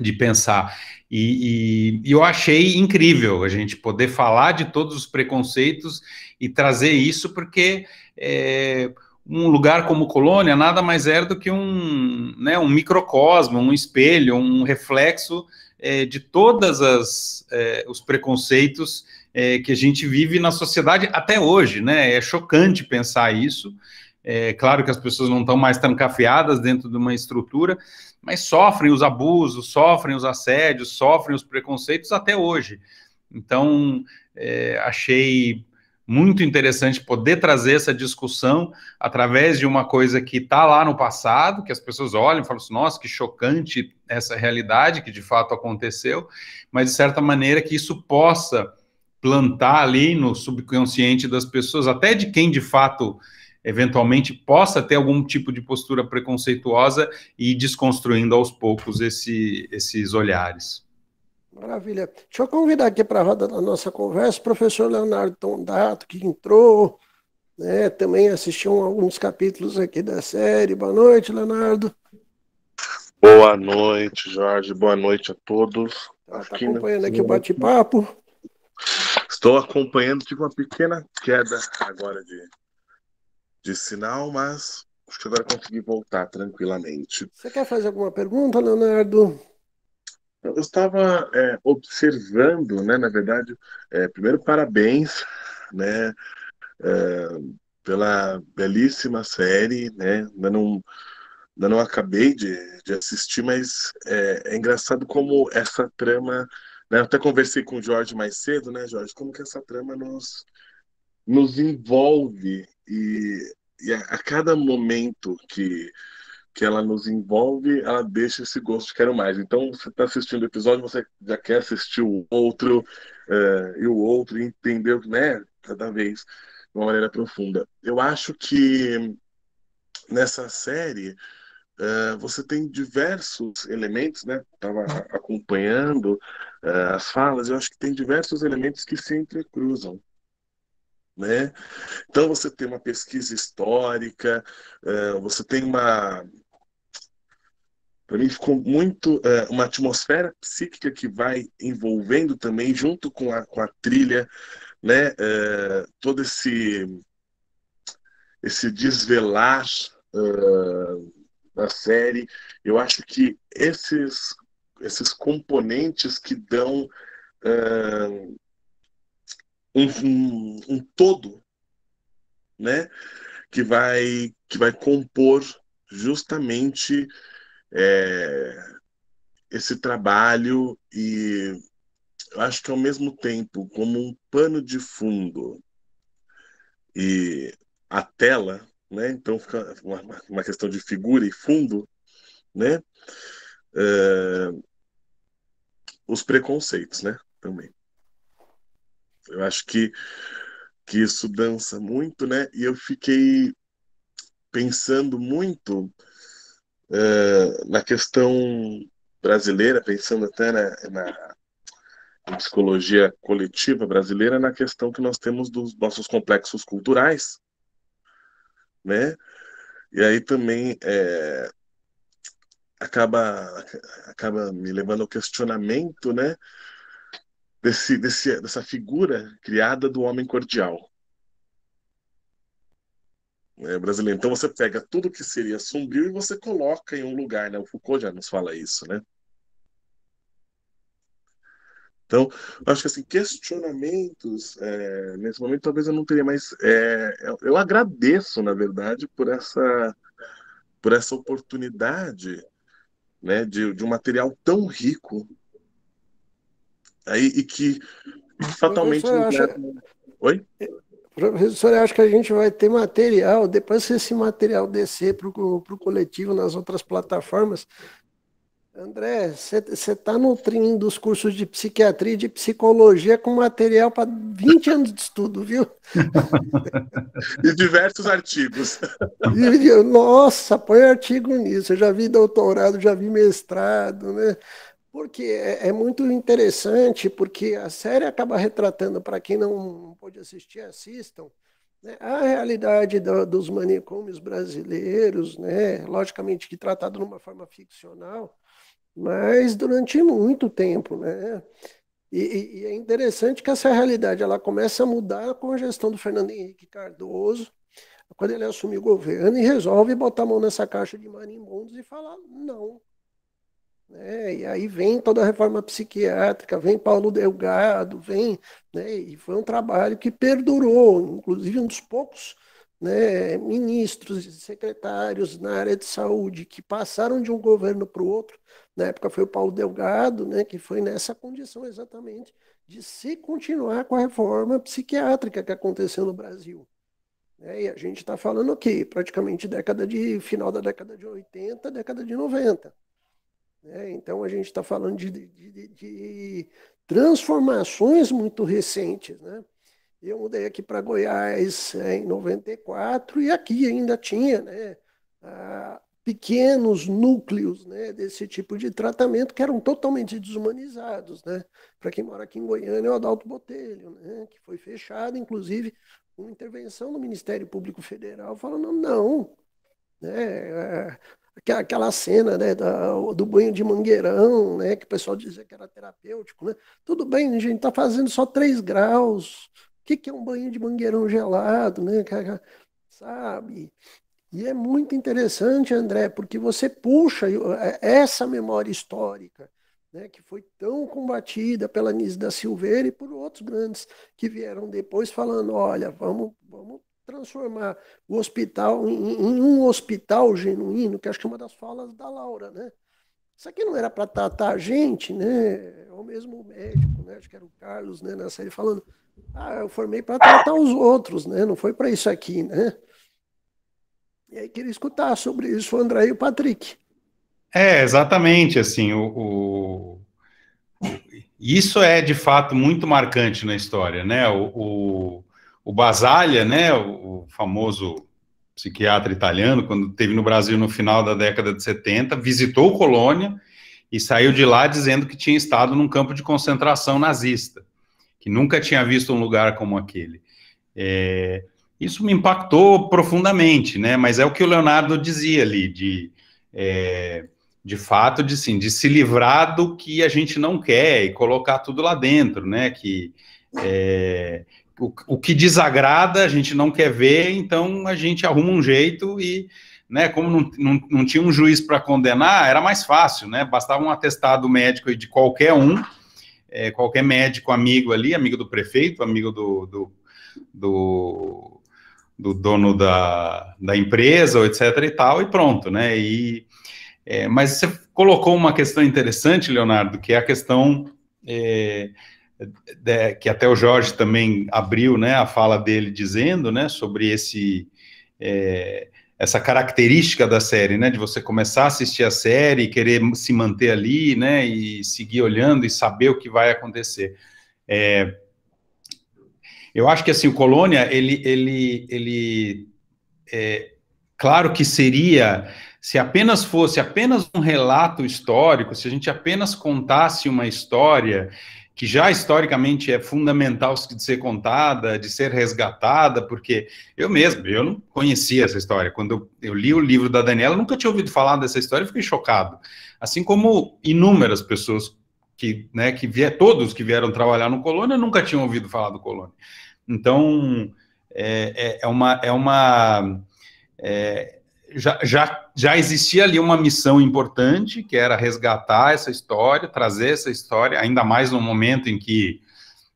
de pensar. E, e, e, eu achei incrível a gente poder falar de todos os preconceitos e trazer isso, porque é, um lugar como Colônia nada mais era é do que um, né, um microcosmo, um espelho, um reflexo é, de todas é, os preconceitos é, que a gente vive na sociedade até hoje, né? É chocante pensar isso. É claro que as pessoas não estão mais trancafiadas dentro de uma estrutura, mas sofrem os abusos, sofrem os assédios, sofrem os preconceitos até hoje. Então, é, achei muito interessante poder trazer essa discussão através de uma coisa que está lá no passado, que as pessoas olham e falam assim, nossa, que chocante essa realidade que de fato aconteceu, mas de certa maneira que isso possa plantar ali no subconsciente das pessoas, até de quem de fato eventualmente possa ter algum tipo de postura preconceituosa e desconstruindo aos poucos esse, esses olhares. Maravilha. Deixa eu convidar aqui para a roda da nossa conversa o professor Leonardo Tondato, que entrou, né, também assistiu alguns capítulos aqui da série. Boa noite, Leonardo. Boa noite, Jorge. Boa noite a todos. Está tá né? acompanhando aqui o bate-papo. Estou acompanhando, tive uma pequena queda agora de, de sinal, mas acho que agora consegui voltar tranquilamente. Você quer fazer alguma pergunta, Leonardo? Eu estava é, observando, né, na verdade, é, primeiro parabéns, né, é, pela belíssima série, né, ainda não, ainda não acabei de, de assistir, mas é, é engraçado como essa trama, né, até conversei com o Jorge mais cedo, né, Jorge, como que essa trama nos, nos envolve, e, e a, a, cada momento que, que ela nos envolve, ela deixa esse gosto de quero mais. Então, você está assistindo o episódio, você já quer assistir o outro é, e o outro, e entender, né? Cada vez de uma maneira profunda. Eu acho que nessa série. Uh, você tem diversos elementos, né? Estava acompanhando uh, as falas, eu acho que tem diversos elementos que se entrecruzam. Né? Então você tem uma pesquisa histórica, é, você tem uma para mim ficou muito é, uma atmosfera psíquica que vai envolvendo também junto com a, com a trilha, né? É, todo esse esse desvelar da série, eu acho que esses esses componentes que dão um, um, todo, né? Que vai, que vai compor justamente é, esse trabalho e eu acho que ao mesmo tempo como um pano de fundo e a tela, né? Então fica uma, uma questão de figura e fundo, né? É, os preconceitos, né? Também. Eu acho que, que isso dança muito, né? E eu fiquei pensando muito uh, na questão brasileira, pensando até né, na, na, na psicologia coletiva brasileira, na questão que nós temos dos nossos complexos culturais, né? E aí também é, acaba, acaba me levando ao questionamento, né? desse, desse, dessa figura criada do homem cordial. É, brasileiro. Então você pega tudo que seria sombrio e você coloca em um lugar, né? O Foucault já nos fala isso, né? Então, acho que assim, questionamentos, é, nesse momento talvez eu não teria mais. É, eu agradeço, na verdade, por essa, por essa oportunidade né, de, de um material tão rico aí, e que fatalmente. Acha... Oi? Professor, eu acho que a gente vai ter material, depois se esse material descer para o coletivo nas outras plataformas. André, você está nutrindo os cursos de psiquiatria e de psicologia com material para 20 anos de estudo, viu? e diversos artigos. E, nossa, põe artigo nisso. Eu já vi doutorado, já vi mestrado, né? Porque é, é muito interessante, porque a série acaba retratando, para quem não pôde assistir, assistam, né, a realidade do, dos manicômios brasileiros, né, logicamente que tratado de uma forma ficcional, mas durante muito tempo, né? E, e, é interessante que essa realidade ela começa a mudar com a gestão do Fernando Henrique Cardoso, quando ele assume o governo e resolve botar a mão nessa caixa de marimbondos e falar não. Né? E aí vem toda a reforma psiquiátrica, vem Paulo Delgado, vem. Né? E foi um trabalho que perdurou, inclusive um dos poucos né, ministros e secretários na área de saúde que passaram de um governo para o outro. Na época foi o Paulo Delgado, né, que foi nessa condição exatamente de se continuar com a reforma psiquiátrica que aconteceu no Brasil. É, e a gente está falando que praticamente década de final da década de 80, década de 90. Né? Então, a gente está falando de, de, de, transformações muito recentes. Né? Eu mudei aqui para Goiás é, em 94 e aqui ainda tinha né, a, pequenos núcleos né, desse tipo de tratamento que eram totalmente desumanizados. Né? Para quem mora aqui em Goiânia, é o Adalto Botelho, né, que foi fechado, inclusive, com intervenção do Ministério Público Federal, falando: não, né, aquela cena né, do banho de mangueirão, né, que o pessoal dizia que era terapêutico. Né? Tudo bem, a gente está fazendo só 3 graus. O que, que é um banho de mangueirão gelado? Né? Sabe? E é muito interessante, André, porque você puxa é, essa memória histórica, né, que foi tão combatida pela Nise da Silveira e por outros grandes que vieram depois falando, olha, vamos, vamos transformar o hospital em, em, um hospital genuíno, que acho que é uma das falas da Laura, né? Isso aqui não era para tratar a gente, né? É Ou mesmo o médico, né? Acho que era o Carlos, né? Nessa ele falando, ah, eu formei para tratar os outros, né? Não foi para isso aqui, né? E aí queria escutar sobre isso o André e o Patrick. É, exatamente, assim, o, o... Isso é, de fato, muito marcante na história, né? o, o o Basaglia, né, o famoso psiquiatra italiano, quando esteve no Brasil no final da década de 70, visitou Colônia e saiu de lá dizendo que tinha estado num campo de concentração nazista, que nunca tinha visto um lugar como aquele. É, isso me impactou profundamente, né? Mas é o que o Leonardo dizia ali, de, é, de fato, de, sim, de se livrar do que a gente não quer e colocar tudo lá dentro, né? Que, é, o, o que desagrada a gente não quer ver, então a gente arruma um jeito e, né, como não, não, não tinha um juiz para condenar, era mais fácil, né? Bastava um atestado médico de qualquer um, é, qualquer médico amigo ali, amigo do prefeito, amigo do, do, do, do dono da, da empresa, etc e tal, e pronto, né? E, é, mas você colocou uma questão interessante, Leonardo, que é a questão é, é, que até o Jorge também abriu né, a fala dele dizendo né, sobre esse, é, essa característica da série, né, de você começar a assistir a série, querer se manter ali né, e seguir olhando e saber o que vai acontecer. É, eu acho que assim, o Colônia, ele, ele, ele é, claro que seria se apenas fosse apenas um relato histórico, se a gente apenas contasse uma história que já historicamente é fundamental de ser contada, de ser resgatada, porque eu mesmo, eu não conhecia essa história. Quando eu, li o livro da Daniela, nunca tinha ouvido falar dessa história e fiquei chocado. Assim como inúmeras pessoas que, né, que vier, todos que vieram trabalhar no Colônia nunca tinham ouvido falar do Colônia. Então, é, é, é uma... É uma é, já, já, já existia ali uma missão importante, que era resgatar essa história, trazer essa história, ainda mais no momento em que,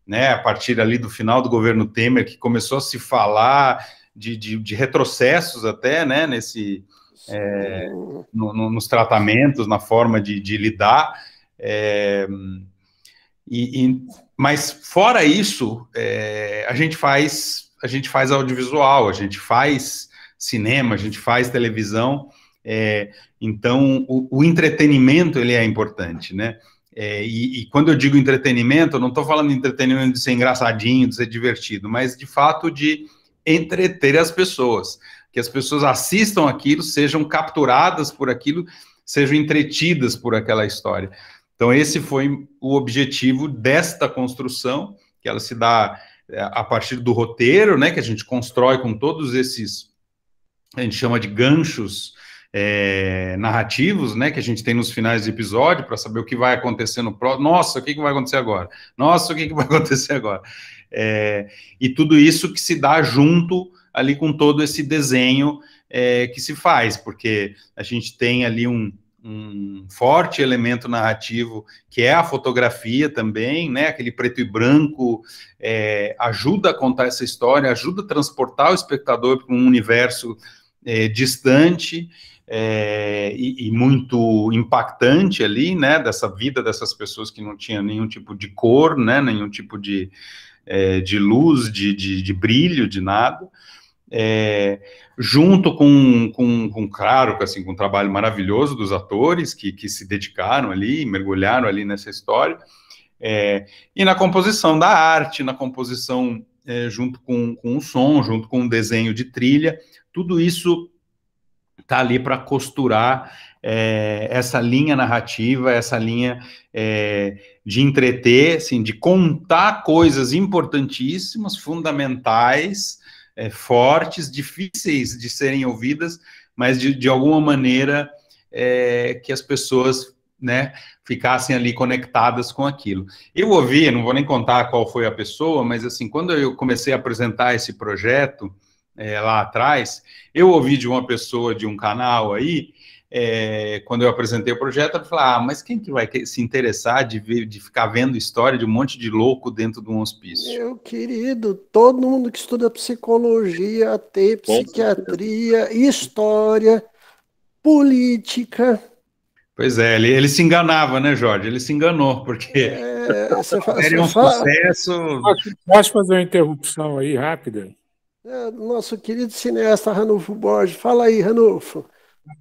né, a partir ali do final do governo Temer, que começou a se falar de, de, de retrocessos até, né, nesse, é, no, no, nos tratamentos, na forma de, de lidar, é, e, e, mas fora isso, é, a gente faz a gente faz audiovisual, a gente faz cinema, a gente faz televisão, é, então o, o, entretenimento ele é importante, né? É, e, e, quando eu digo entretenimento, eu não estou falando de entretenimento de ser engraçadinho, de ser divertido, mas de fato de entreter as pessoas, que as pessoas assistam aquilo, sejam capturadas por aquilo, sejam entretidas por aquela história. Então esse foi o objetivo desta construção, que ela se dá é, a partir do roteiro, né, que a gente constrói com todos esses a gente chama de ganchos é, narrativos, né, que a gente tem nos finais de episódio para saber o que vai acontecer no próximo. Nossa, o que, que vai acontecer agora? Nossa, o que, que vai acontecer agora? É, e tudo isso que se dá junto ali com todo esse desenho é, que se faz, porque a gente tem ali um, um forte elemento narrativo que é a fotografia também, né? Aquele preto e branco é, ajuda a contar essa história, ajuda a transportar o espectador para um universo é, distante é, e, e, muito impactante ali, né, dessa vida dessas pessoas que não tinham nenhum tipo de cor, né, nenhum tipo de, é, de luz, de, de, de, brilho, de nada, é, junto com, com, com, claro, assim, com um trabalho maravilhoso dos atores que, que se dedicaram ali, mergulharam ali nessa história, é, e na composição da arte, na composição é, junto com, com o som, junto com o desenho de trilha, tudo isso está ali para costurar é, essa linha narrativa, essa linha é, de entreter, assim, de contar coisas importantíssimas, fundamentais, é, fortes, difíceis de serem ouvidas, mas de, de alguma maneira é, que as pessoas né, ficassem ali conectadas com aquilo. Eu ouvi, não vou nem contar qual foi a pessoa, mas assim, quando eu comecei a apresentar esse projeto, é, lá atrás, eu ouvi de uma pessoa de um canal aí, é, quando eu apresentei o projeto, ela falou: ah, mas quem que vai se interessar de, ver, de ficar vendo história de um monte de louco dentro de um hospício? Meu querido, todo mundo que estuda psicologia, até psiquiatria, história, política. Pois é, ele, ele se enganava, né, Jorge? Ele se enganou, porque é, você fala, era um fala... processo. Posso fazer uma interrupção aí rápida? É, nosso querido cineasta Ranulfo Borges. Fala aí, Ranulfo.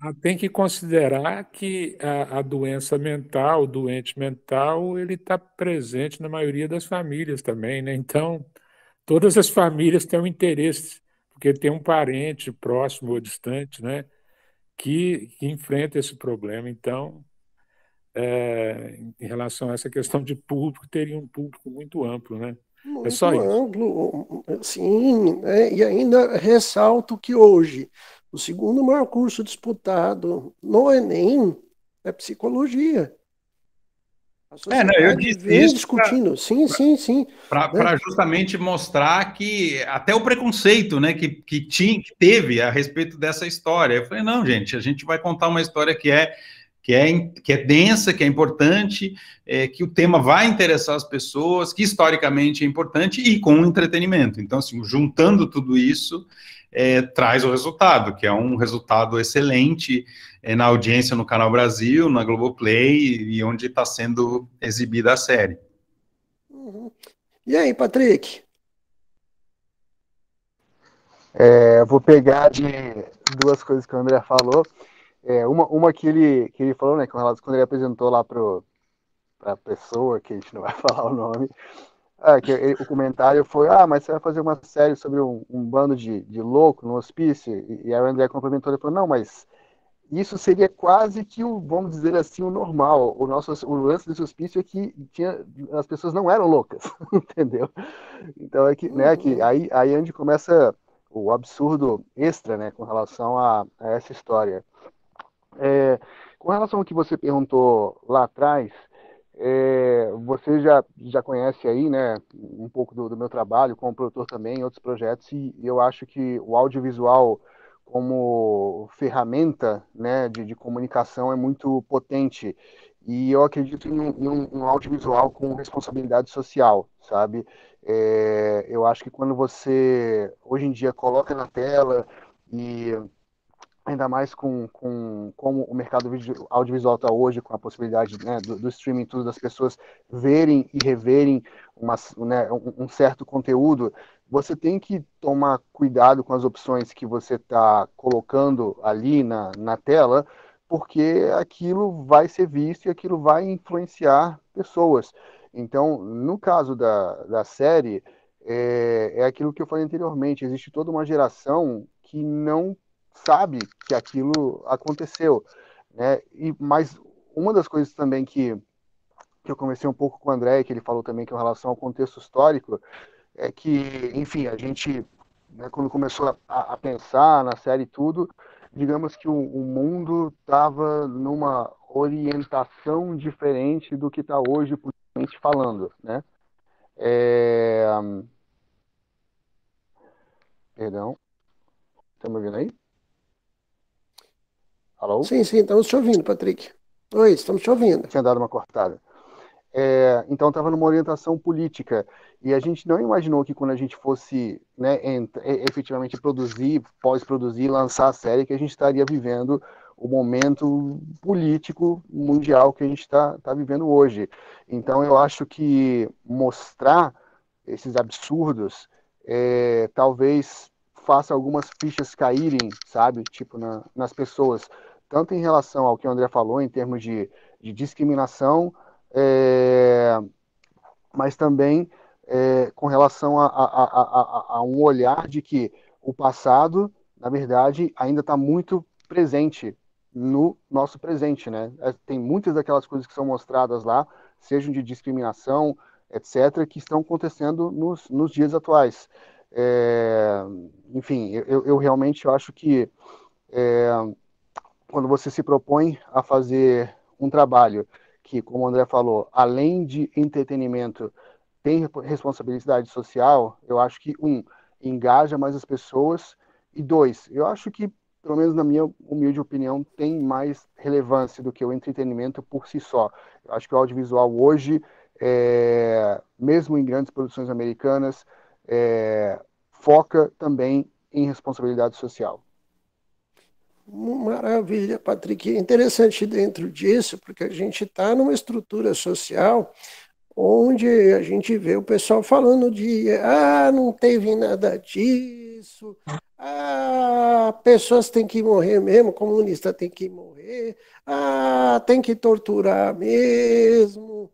Ah, tem que considerar que a, a doença mental, o doente mental, ele está presente na maioria das famílias também, né? Então, todas as famílias têm um interesse, porque tem um parente próximo ou distante, né? Que, que enfrenta esse problema. Então, é, em relação a essa questão de público, teria um público muito amplo, né? Muito é só amplo, isso. sim, né? e ainda ressalto que hoje o segundo maior curso disputado no Enem é psicologia. É, não, eu disse isso discutindo, pra, sim, sim, sim. Para né? justamente mostrar que até o preconceito, né, que, que, tinha, que teve a respeito dessa história. Eu falei, não, gente, a gente vai contar uma história que é que é, que é densa, que é importante, é, que o tema vai interessar as pessoas, que historicamente é importante e com entretenimento. Então, assim, juntando tudo isso, é, traz o resultado, que é um resultado excelente é, na audiência no Canal Brasil, na Globoplay e onde está sendo exibida a série. Uhum. E aí, Patrick? É, vou pegar de duas coisas que o André falou. É, uma, uma que ele, que ele falou, né, quando ele apresentou lá pro, pra pessoa, que a gente não vai falar o nome, ah, que ele, o comentário foi, ah, mas você vai fazer uma série sobre um, um bando de, de louco no hospício, e, e aí o André complementou, ele falou, não, mas isso seria quase que o, vamos dizer assim, o normal. O nosso o lance desse hospício é que tinha, as pessoas não eram loucas, entendeu? Então é que, né, que uhum. aí, aí é onde começa o absurdo extra, né, com relação a, a essa história. É, com relação ao que você perguntou lá atrás, é, você já, já conhece aí, né, um pouco do, do meu trabalho como produtor também, outros projetos, e eu acho que o audiovisual como ferramenta né, de, de comunicação é muito potente. E eu acredito em um, em um, um audiovisual com responsabilidade social, sabe? É, eu acho que quando você, hoje em dia, coloca na tela e ainda mais com, com como o mercado audiovisual está hoje, com a possibilidade né, do, do, streaming, tudo, das pessoas verem e reverem uma, né, um, um, certo conteúdo, você tem que tomar cuidado com as opções que você está colocando ali na, na tela, porque aquilo vai ser visto e aquilo vai influenciar pessoas. Então, no caso da, da série, é, é aquilo que eu falei anteriormente, existe toda uma geração que não sabe que aquilo aconteceu, né? E mais uma das coisas também que que eu comecei um pouco com o André, que ele falou também que é em relação ao contexto histórico, é que, enfim, a gente, né, quando começou a, a, pensar na série e tudo, digamos que o, o mundo estava numa orientação diferente do que está hoje, politicamente falando, né? É... Perdão. estamos tá me ouvindo aí? Alô? Sim, sim, estamos te ouvindo, Patrick. Oi, estamos te ouvindo. Tinha dado uma cortada. É, então estava numa orientação política e a gente não imaginou que quando a gente fosse né, efetivamente produzir, pós-produzir, lançar a série, que a gente estaria vivendo o momento político mundial que a gente está tá vivendo hoje. Então eu acho que mostrar esses absurdos é, talvez faça algumas fichas caírem, sabe, tipo na, nas pessoas tanto em relação ao que o André falou, em termos de, de discriminação, é, mas também é, com relação a, a, a, a, um olhar de que o passado, na verdade, ainda está muito presente no nosso presente, né? É, tem muitas daquelas coisas que são mostradas lá, sejam de discriminação, etc., que estão acontecendo nos, nos dias atuais. É, enfim, eu, eu realmente acho que é, quando você se propõe a fazer um trabalho que, como o André falou, além de entretenimento, tem responsabilidade social, eu acho que, um, engaja mais as pessoas, e dois, eu acho que, pelo menos na minha humilde opinião, tem mais relevância do que o entretenimento por si só. Eu acho que o audiovisual hoje, é, mesmo em grandes produções americanas, é, foca também em responsabilidade social. Maravilha, Patrick. É interessante dentro disso, porque a gente está numa estrutura social onde a gente vê o pessoal falando de ah, não teve nada disso, ah, pessoas têm que morrer mesmo, comunista tem que morrer, ah, tem que torturar mesmo.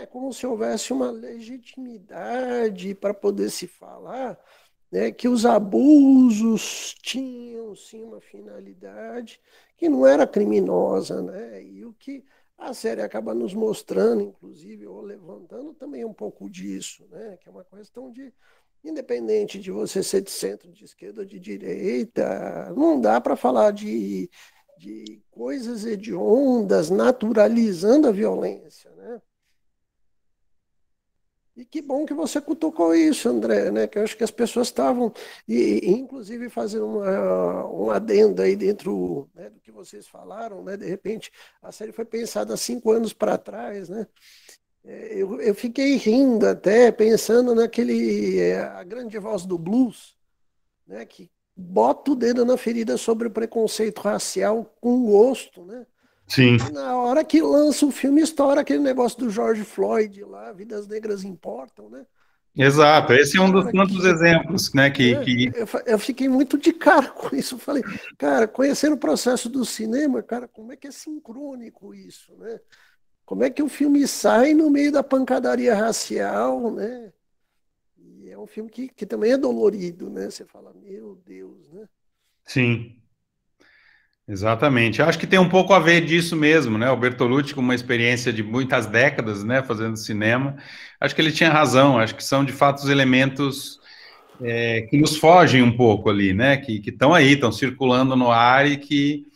É como se houvesse uma legitimidade para poder se falar né, que os abusos tinham sim uma finalidade que não era criminosa, né? E o que a série acaba nos mostrando, inclusive, ou levantando também um pouco disso, né? Que é uma questão de independente de você ser de centro, de esquerda ou de direita, não dá para falar de, de coisas hediondas, naturalizando a violência, né? E que bom que você cutucou isso, André, né? Que eu acho que as pessoas estavam, e, e, inclusive fazendo uma, um adendo aí dentro né, do que vocês falaram, né? De repente, a série foi pensada há cinco anos para trás, né? É, eu, eu fiquei rindo até, pensando naquele, é, a grande voz do blues, né? Que bota o dedo na ferida sobre o preconceito racial com gosto, né? Sim. Na hora que lança o filme, estoura aquele negócio do George Floyd lá, Vidas Negras Importam, né? Exato, esse é um dos tantos que... exemplos, né? Que, é, que... Eu, eu, fiquei muito de cara com isso. Eu falei, cara, conhecer o processo do cinema, cara, como é que é sincrônico isso, né? Como é que o filme sai no meio da pancadaria racial, né? E é um filme que, que também é dolorido, né? Você fala, meu Deus, né? Sim. Exatamente. acho que tem um pouco a ver disso mesmo, né? O Bertolucci, com uma experiência de muitas décadas, né, fazendo cinema, acho que ele tinha razão. Acho que são de fato os elementos é, que nos fogem um pouco ali, né? Que estão aí, estão circulando no ar e que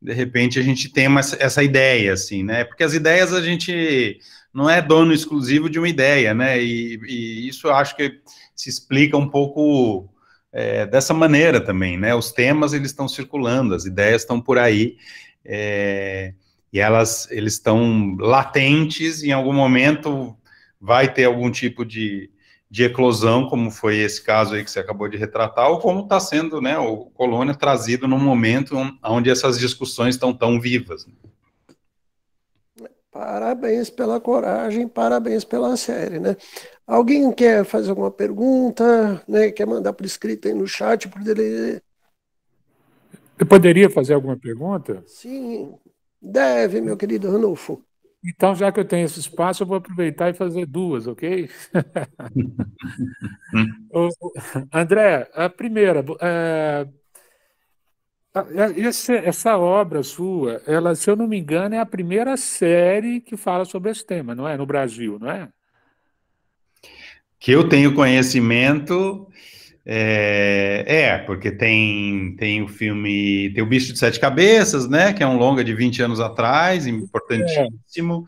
de repente a gente tem uma, essa ideia, assim, né? Porque as ideias a gente não é dono exclusivo de uma ideia, né? E, e isso acho que se explica um pouco é, dessa maneira também, né? Os temas eles estão circulando, as ideias estão por aí é, e elas eles estão latentes. Em algum momento vai ter algum tipo de, de eclosão, como foi esse caso aí que você acabou de retratar, ou como está sendo, né? O Colônia trazido num momento onde essas discussões estão tão vivas. Né? Parabéns pela coragem, parabéns pela série, né? Alguém quer fazer alguma pergunta, né? Quer mandar por escrito aí no chat? ele. Eu poderia fazer alguma pergunta? Sim, deve, meu querido Ranulfo. Então, já que eu tenho esse espaço, eu vou aproveitar e fazer duas, ok? André, a primeira, é, ah, é, essa, essa obra sua, ela, se eu não me engano, é a primeira série que fala sobre esse tema, não é? No Brasil, não é? Que eu tenho conhecimento, é, é, porque tem, tem o filme, tem o Bicho de Sete Cabeças, né, que é um longa de 20 anos atrás, importantíssimo,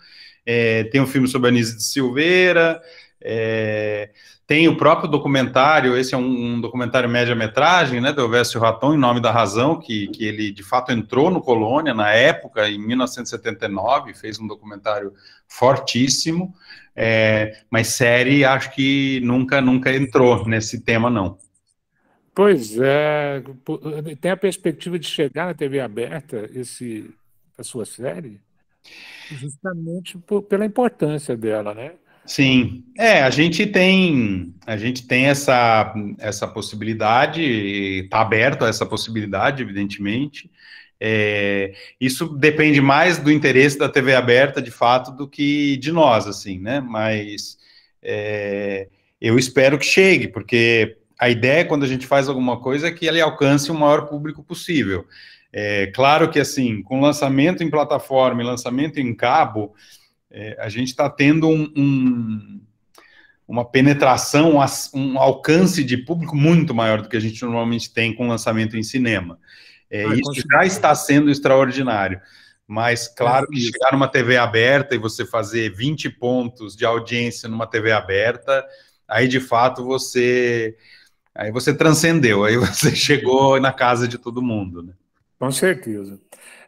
é. É, tem um filme sobre a Anísio de Silveira, é, tem o próprio documentário, esse é um, um documentário média-metragem, né, do Elvésio Raton, em nome da razão, que, que ele de fato entrou no Colônia na época, em 1979, fez um documentário fortíssimo, é, mas série acho que nunca, nunca entrou nesse tema, não. Pois é, tem a perspectiva de chegar na TV aberta esse, a sua série? Justamente por, pela importância dela, né? Sim, é, a gente tem a gente tem essa, essa possibilidade, está aberto a essa possibilidade, evidentemente. É, isso depende mais do interesse da TV aberta, de fato, do que de nós, assim, né? Mas é, eu espero que chegue, porque a ideia quando a gente faz alguma coisa é que ele alcance o maior público possível. É, claro que assim, com lançamento em plataforma e lançamento em cabo, é, a gente está tendo um, um, uma penetração, um alcance de público muito maior do que a gente normalmente tem com lançamento em cinema. É, ah, isso já está sendo extraordinário. Mas, claro, que chegar numa TV aberta e você fazer 20 pontos de audiência numa TV aberta, aí de fato você. Aí você transcendeu, aí você chegou na casa de todo mundo. Né? Com certeza.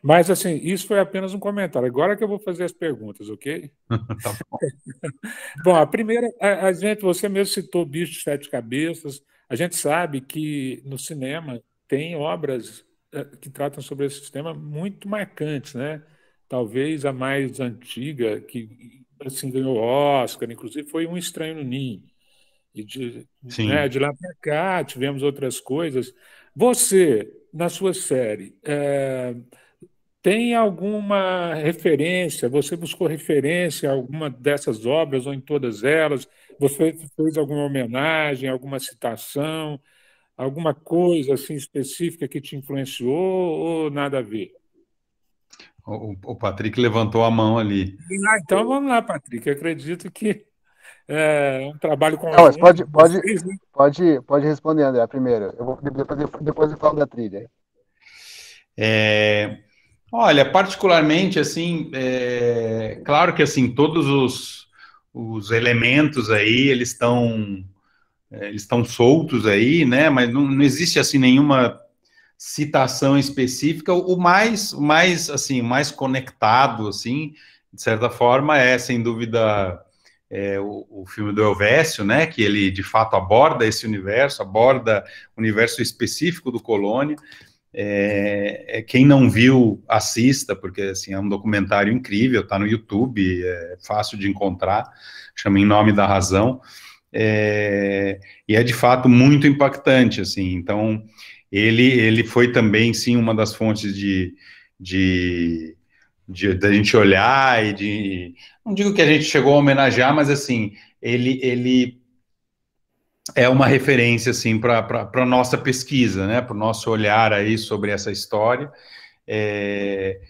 Mas, assim, isso foi apenas um comentário. Agora que eu vou fazer as perguntas, ok? tá bom. bom, a primeira, a, a, gente, você mesmo citou Bicho de Sete Cabeças. A gente sabe que no cinema tem obras eh, que tratam sobre esse tema muito marcantes, né? Talvez a mais antiga, que assim, ganhou Oscar, inclusive, foi Um Estranho no Ninho. E de, né, de lá para cá tivemos outras coisas. Você na sua série, é, tem alguma referência? Você buscou referência a alguma dessas obras ou em todas elas? Você fez alguma homenagem, alguma citação, alguma coisa assim específica que te influenciou ou nada a ver? O, o Patrick levantou a mão ali. Ah, então vamos lá, Patrick. Eu acredito que é, um trabalho com. Não, pode, pode, vocês, né? pode, pode responder, André, primeiro. Eu vou, depois, depois eu falo da trilha. É, olha, particularmente, assim, é, claro que assim todos os, os elementos aí eles estão é, eles estão soltos aí, né? Mas não, não existe assim nenhuma citação específica. O mais, mais assim, mais conectado assim, de certa forma, é sem dúvida é, o, o, filme do Elvésio, né, que ele de fato aborda esse universo, aborda o universo específico do Colônia. É, é quem não viu, assista, porque assim, é um documentário incrível, está no YouTube, é fácil de encontrar, chama Em Nome da Razão, é, e é de fato muito impactante, assim, então ele, ele foi também, sim, uma das fontes de, de de, da gente olhar e de. Não digo que a gente chegou a homenagear, mas assim, ele, ele é uma referência assim para a nossa pesquisa, né? Para o nosso olhar aí sobre essa história, é,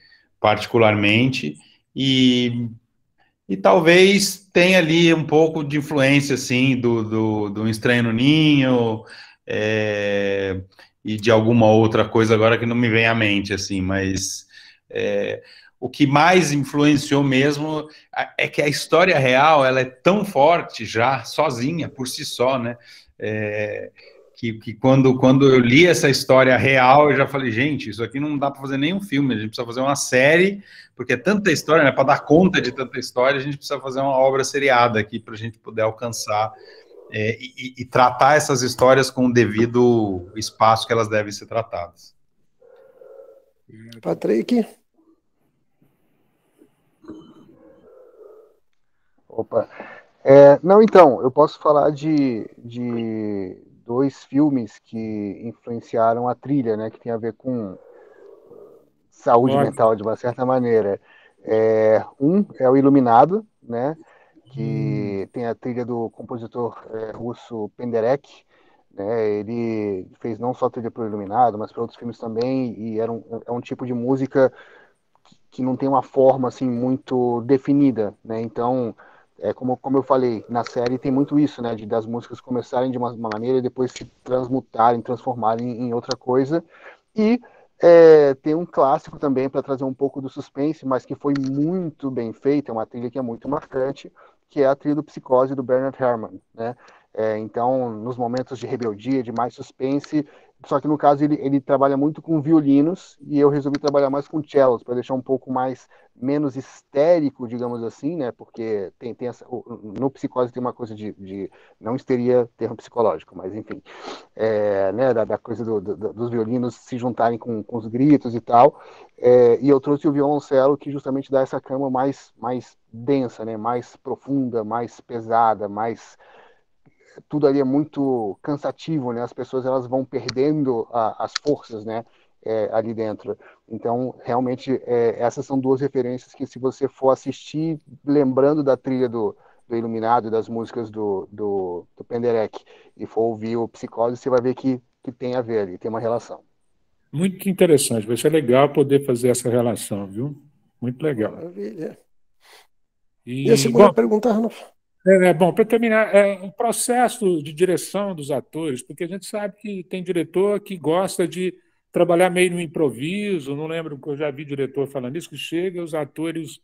particularmente. E, e talvez tenha ali um pouco de influência assim do, do, do Estranho no Ninho. É, e de alguma outra coisa agora que não me vem à mente, assim, mas é, o que mais influenciou mesmo é que a história real ela é tão forte já sozinha por si só, né? É, que, que quando, quando eu li essa história real, eu já falei, gente, isso aqui não dá para fazer nenhum filme, a gente precisa fazer uma série, porque é tanta história, né? Para dar conta de tanta história, a gente precisa fazer uma obra seriada aqui para a gente poder alcançar é, e, e tratar essas histórias com o devido espaço que elas devem ser tratadas. Patrick? Opa. É, não, então, eu posso falar de, de dois filmes que influenciaram a trilha, né? Que tem a ver com saúde Nossa. mental, de uma certa maneira. É, um é o Iluminado, né? Que hum. tem a trilha do compositor é, russo Penderek, né, ele fez não só trilha para o Iluminado, mas para outros filmes também, e era um, é um tipo de música que, que não tem uma forma assim muito definida, né? Então é como, como eu falei, na série tem muito isso, né? De das músicas começarem de uma, uma maneira e depois se transmutarem, transformarem em, em outra coisa. E é, tem um clássico também para trazer um pouco do suspense, mas que foi muito bem feito, é uma trilha que é muito marcante, que é a trilha do Psicose do Bernard Herrmann, né? É, então, nos momentos de rebeldia, de mais suspense, só que no caso ele, ele trabalha muito com violinos e eu resolvi trabalhar mais com cellos para deixar um pouco mais menos histérico, digamos assim, né? Porque tem, tem essa, no psicose tem uma coisa de, de não histeria, termo psicológico, mas enfim, é, né? Da, da coisa do, do, dos violinos se juntarem com, com os gritos e tal. É, e eu trouxe o violoncelo que justamente dá essa cama mais mais densa, né? Mais profunda, mais pesada, mais tudo ali é muito cansativo, né? As pessoas elas vão perdendo a, as forças, né? É, ali dentro. Então, realmente, é, essas são duas referências que, se você for assistir, lembrando da trilha do, do Iluminado, das músicas do, do, do Penderec, e for ouvir o Psicose, você vai ver que, que tem a ver ali, tem uma relação. Muito interessante, vai ser legal poder fazer essa relação, viu? Muito legal. Maravilha. E, e a segunda bom, pergunta, Arnaldo? É, é, bom, para terminar, é, o processo de direção dos atores, porque a gente sabe que tem diretor que gosta de trabalhar meio no improviso, não lembro que eu já vi diretor falando isso, que chega, os atores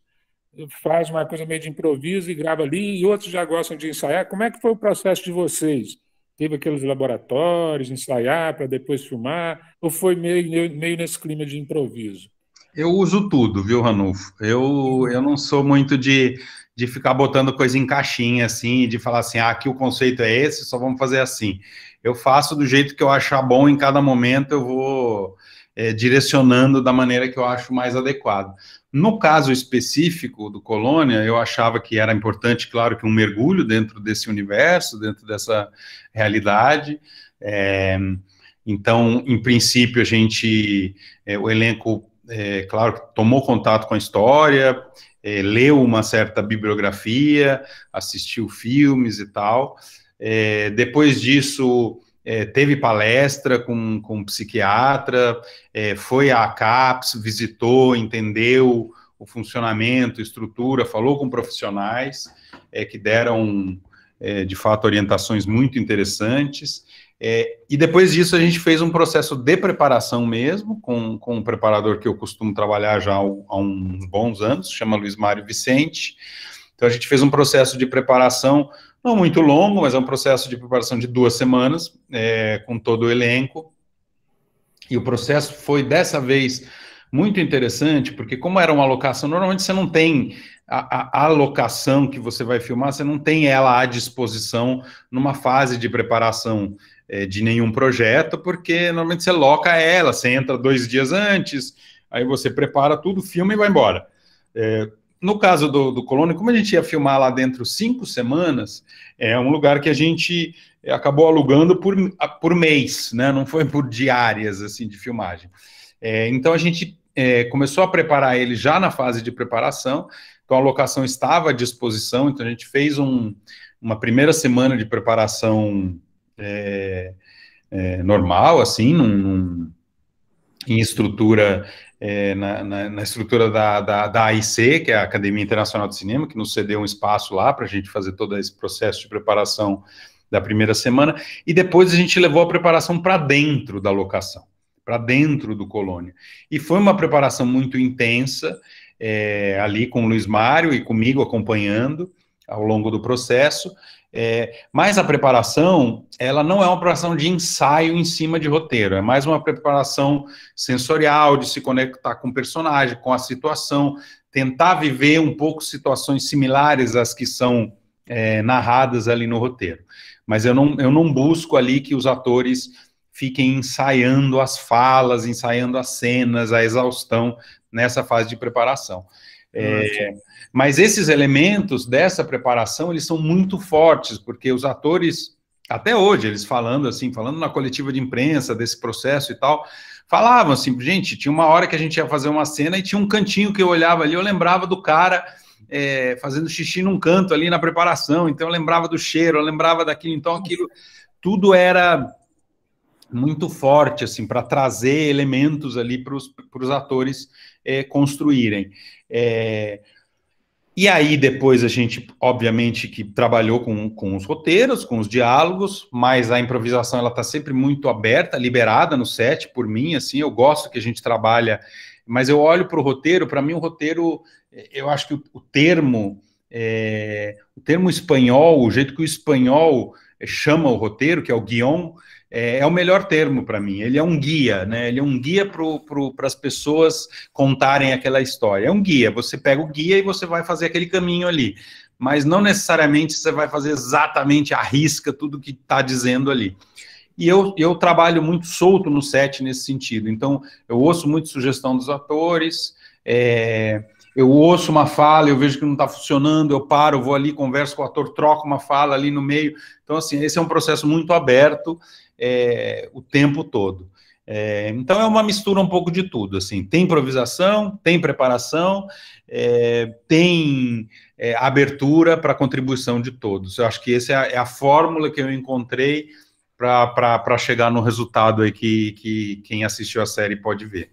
faz uma coisa meio de improviso e grava ali, e outros já gostam de ensaiar. Como é que foi o processo de vocês? Teve aqueles laboratórios, ensaiar para depois filmar, ou foi meio, meio nesse clima de improviso? eu uso tudo, viu, Ranulfo? Eu, eu não sou muito de, de ficar botando coisa em caixinha, assim, de falar assim, ah, aqui o conceito é esse, só vamos fazer assim. Eu faço do jeito que eu achar bom em cada momento, eu vou é, direcionando da maneira que eu acho mais adequado. No caso específico do Colônia, eu achava que era importante, claro, que um mergulho dentro desse universo, dentro dessa realidade. É, então, em princípio, a gente, é, o elenco é, claro, tomou contato com a história, é, leu uma certa bibliografia, assistiu filmes e tal. É, depois disso, é, teve palestra com, com um psiquiatra, é, foi à CAPS, visitou, entendeu o funcionamento, estrutura, falou com profissionais é, que deram, de fato, orientações muito interessantes. É, e depois disso a gente fez um processo de preparação mesmo, com, com um preparador que eu costumo trabalhar já há, há uns bons anos, chama Luiz Mário Vicente. Então a gente fez um processo de preparação, não muito longo, mas é um processo de preparação de duas semanas, é, com todo o elenco. E o processo foi dessa vez muito interessante, porque como era uma alocação, normalmente você não tem a, a, alocação que você vai filmar, você não tem ela à disposição numa fase de preparação. É, de nenhum projeto, porque normalmente você loca ela, você entra dois dias antes, aí você prepara tudo, filma e vai embora. É, no caso do, do Colônia, como a gente ia filmar lá dentro cinco semanas, é um lugar que a gente acabou alugando por, por mês, né? não foi por diárias assim de filmagem. É, então a gente é, começou a preparar ele já na fase de preparação, então a locação estava à disposição, então a gente fez um, uma primeira semana de preparação é, é, normal, assim, num, num, em estrutura, é, na, na, na, estrutura da, da, da, AIC, que é a Academia Internacional de Cinema, que nos cedeu um espaço lá para a gente fazer todo esse processo de preparação da primeira semana, e depois a gente levou a preparação para dentro da locação, para dentro do Colônia. E foi uma preparação muito intensa, é, ali com o Luiz Mário e comigo acompanhando ao longo do processo, é, mas a preparação, ela não é uma preparação de ensaio em cima de roteiro, é mais uma preparação sensorial, de se conectar com o personagem, com a situação, tentar viver um pouco situações similares às que são é, narradas ali no roteiro. Mas eu não, eu não busco ali que os atores fiquem ensaiando as falas, ensaiando as cenas, a exaustão nessa fase de preparação. Ah, é, mas esses elementos dessa preparação, eles são muito fortes, porque os atores, até hoje, eles falando assim, falando na coletiva de imprensa desse processo e tal, falavam assim, gente, tinha uma hora que a gente ia fazer uma cena e tinha um cantinho que eu olhava ali, eu lembrava do cara é, fazendo xixi num canto ali na preparação, então eu lembrava do cheiro, eu lembrava daquilo, então aquilo, tudo era muito forte, assim, para trazer elementos ali para os atores é, construírem. É... E aí depois a gente, obviamente, que trabalhou com, com os roteiros, com os diálogos, mas a improvisação ela está sempre muito aberta, liberada no set por mim, assim, eu gosto que a gente trabalha, mas eu olho para o roteiro, para mim o roteiro, eu acho que o, o termo, é, o termo espanhol, o jeito que o espanhol é, chama o roteiro, que é o guion, é, é o melhor termo para mim. Ele é um guia, né? Ele é um guia para as pessoas contarem aquela história. É um guia. Você pega o guia e você vai fazer aquele caminho ali. Mas não necessariamente você vai fazer exatamente a risca tudo que está dizendo ali. E eu, eu trabalho muito solto no set nesse sentido. Então, eu ouço muito sugestão dos atores. É, eu ouço uma fala, eu vejo que não está funcionando, eu paro, vou ali, converso com o ator, troco uma fala ali no meio. Então, assim, esse é um processo muito aberto é, o tempo todo. É, então é uma mistura um pouco de tudo, assim, tem improvisação, tem preparação, é, tem é, abertura para contribuição de todos. Eu acho que essa é a, é a fórmula que eu encontrei para chegar no resultado aí que, que quem assistiu a série pode ver.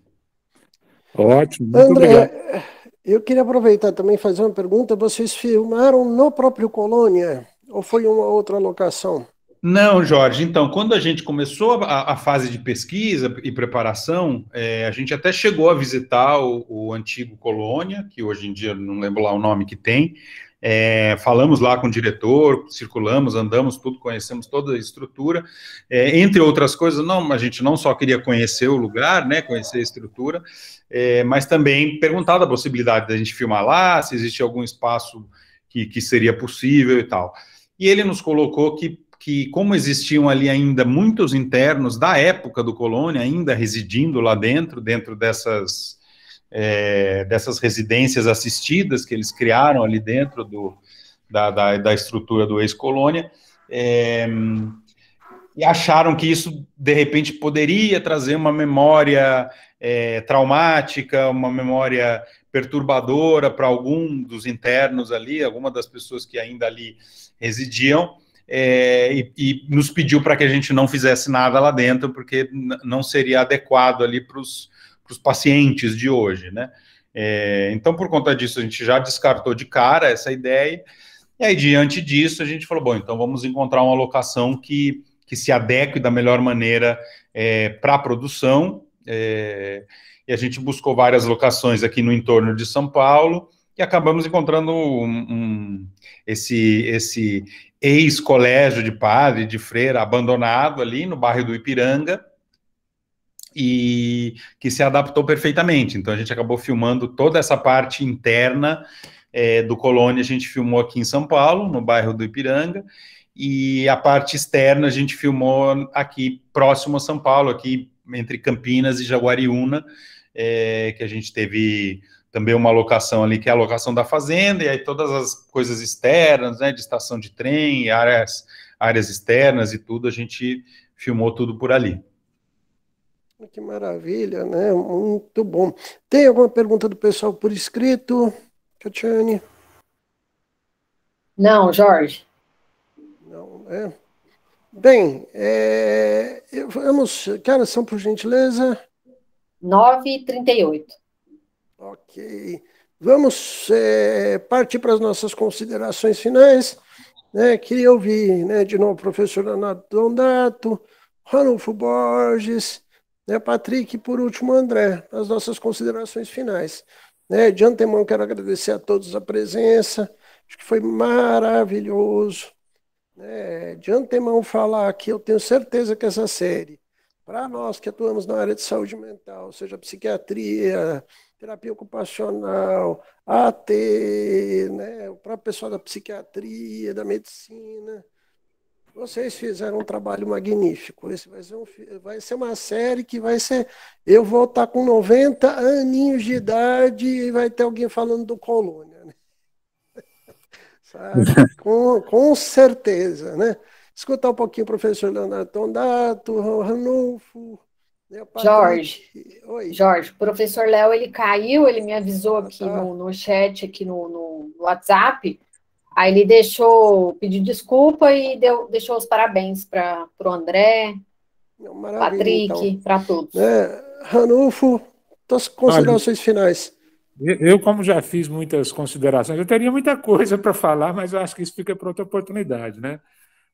Ótimo, André, obrigado. eu queria aproveitar também e fazer uma pergunta. Vocês filmaram no próprio Colônia ou foi uma outra locação? Não, Jorge. Então, quando a gente começou a, a fase de pesquisa e preparação, é, a gente até chegou a visitar o, o, antigo Colônia, que hoje em dia não lembro lá o nome que tem. É, falamos lá com o diretor, circulamos, andamos, tudo, conhecemos toda a estrutura. É, entre outras coisas, não, a gente não só queria conhecer o lugar, né, conhecer a estrutura, é, mas também perguntar da possibilidade da gente filmar lá, se existe algum espaço que, que seria possível e tal. E ele nos colocou que que, como existiam ali ainda muitos internos da época do Colônia, ainda residindo lá dentro, dentro dessas, é, dessas residências assistidas que eles criaram ali dentro do, da, da, da estrutura do ex-colônia, é, e acharam que isso, de repente, poderia trazer uma memória é, traumática, uma memória perturbadora para algum dos internos ali, alguma das pessoas que ainda ali residiam é, e, e, nos pediu para que a gente não fizesse nada lá dentro, porque não seria adequado ali para os pacientes de hoje, né? É, então, por conta disso, a gente já descartou de cara essa ideia. E aí, diante disso, a gente falou: bom, então vamos encontrar uma locação que, que se adeque da melhor maneira é, para a produção. É, e a gente buscou várias locações aqui no entorno de São Paulo e acabamos encontrando um, um, esse, esse ex-colégio de padre, de freira, abandonado ali no bairro do Ipiranga, e que se adaptou perfeitamente. Então a gente acabou filmando toda essa parte interna é, do Colônia, a gente filmou aqui em São Paulo, no bairro do Ipiranga, e a parte externa a gente filmou aqui próximo a São Paulo, aqui entre Campinas e Jaguariúna, é, que a gente teve também uma locação ali que é a locação da fazenda, e aí todas as coisas externas, né, de estação de trem, áreas, áreas externas e tudo, a gente filmou tudo por ali. Que maravilha, né? Muito bom. Tem alguma pergunta do pessoal por escrito, Catiane? Não, Jorge. Não, é Bem, é... vamos, cara, são por gentileza. 9h38. Ok. Vamos é, partir para as nossas considerações finais. Né? Queria ouvir né, de novo o professor Leonardo Dondato, Ranulfo Borges, né, Patrick e, por último, André, as nossas considerações finais. Né? De antemão, quero agradecer a todos a presença, acho que foi maravilhoso. Né? De antemão, falar que eu tenho certeza que essa série, para nós que atuamos na área de saúde mental, seja psiquiatria, terapia ocupacional, AT, né, o próprio pessoal da psiquiatria, da medicina. Vocês fizeram um trabalho magnífico. Esse vai ser, um, vai ser uma série que vai ser. Eu vou estar com 90 aninhos de idade e vai ter alguém falando do Colônia. Né? Sabe? Com, com certeza, né? Escutar um pouquinho o professor Leonardo Tondato, Ranulfo, Jorge, Oi. Jorge, professor Léo, ele caiu, ele me avisou aqui ah, tá. no, no chat, aqui no, no WhatsApp, aí ele deixou, pediu desculpa e deu, deixou os parabéns para o André, Patrick, então. para todos. É, Ranulfo, suas considerações Olha, finais. Eu, como já fiz muitas considerações, eu teria muita coisa para falar, mas eu acho que isso fica para outra oportunidade, né?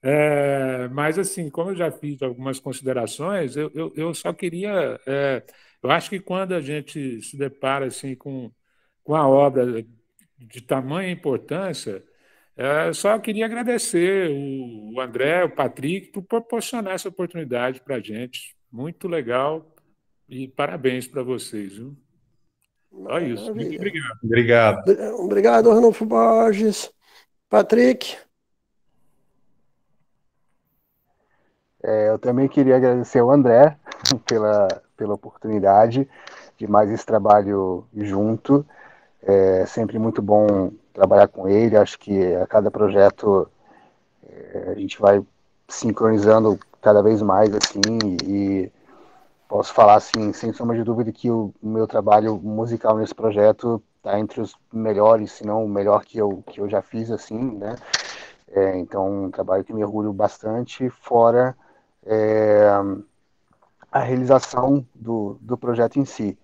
É, mas, assim, como eu já fiz algumas considerações, eu, eu, eu só queria. É, eu acho que quando a gente se depara assim, com, com a obra de tamanha importância, é, só queria agradecer o, o André, o Patrick, por proporcionar essa oportunidade para a gente. Muito legal e parabéns para vocês. Viu? Só isso. Muito obrigado. Obrigado. Obrigado, Arnolfo Borges. Patrick. É, eu também queria agradecer ao André pela, pela oportunidade de mais esse trabalho junto. É sempre muito bom trabalhar com ele. Acho que a cada projeto é, a gente vai sincronizando cada vez mais assim e posso falar assim sem sombra de dúvida que o meu trabalho musical nesse projeto está entre os melhores, se não o melhor que eu que eu já fiz assim, né? É, então um trabalho que me orgulho bastante fora é, a realização do, do projeto em si.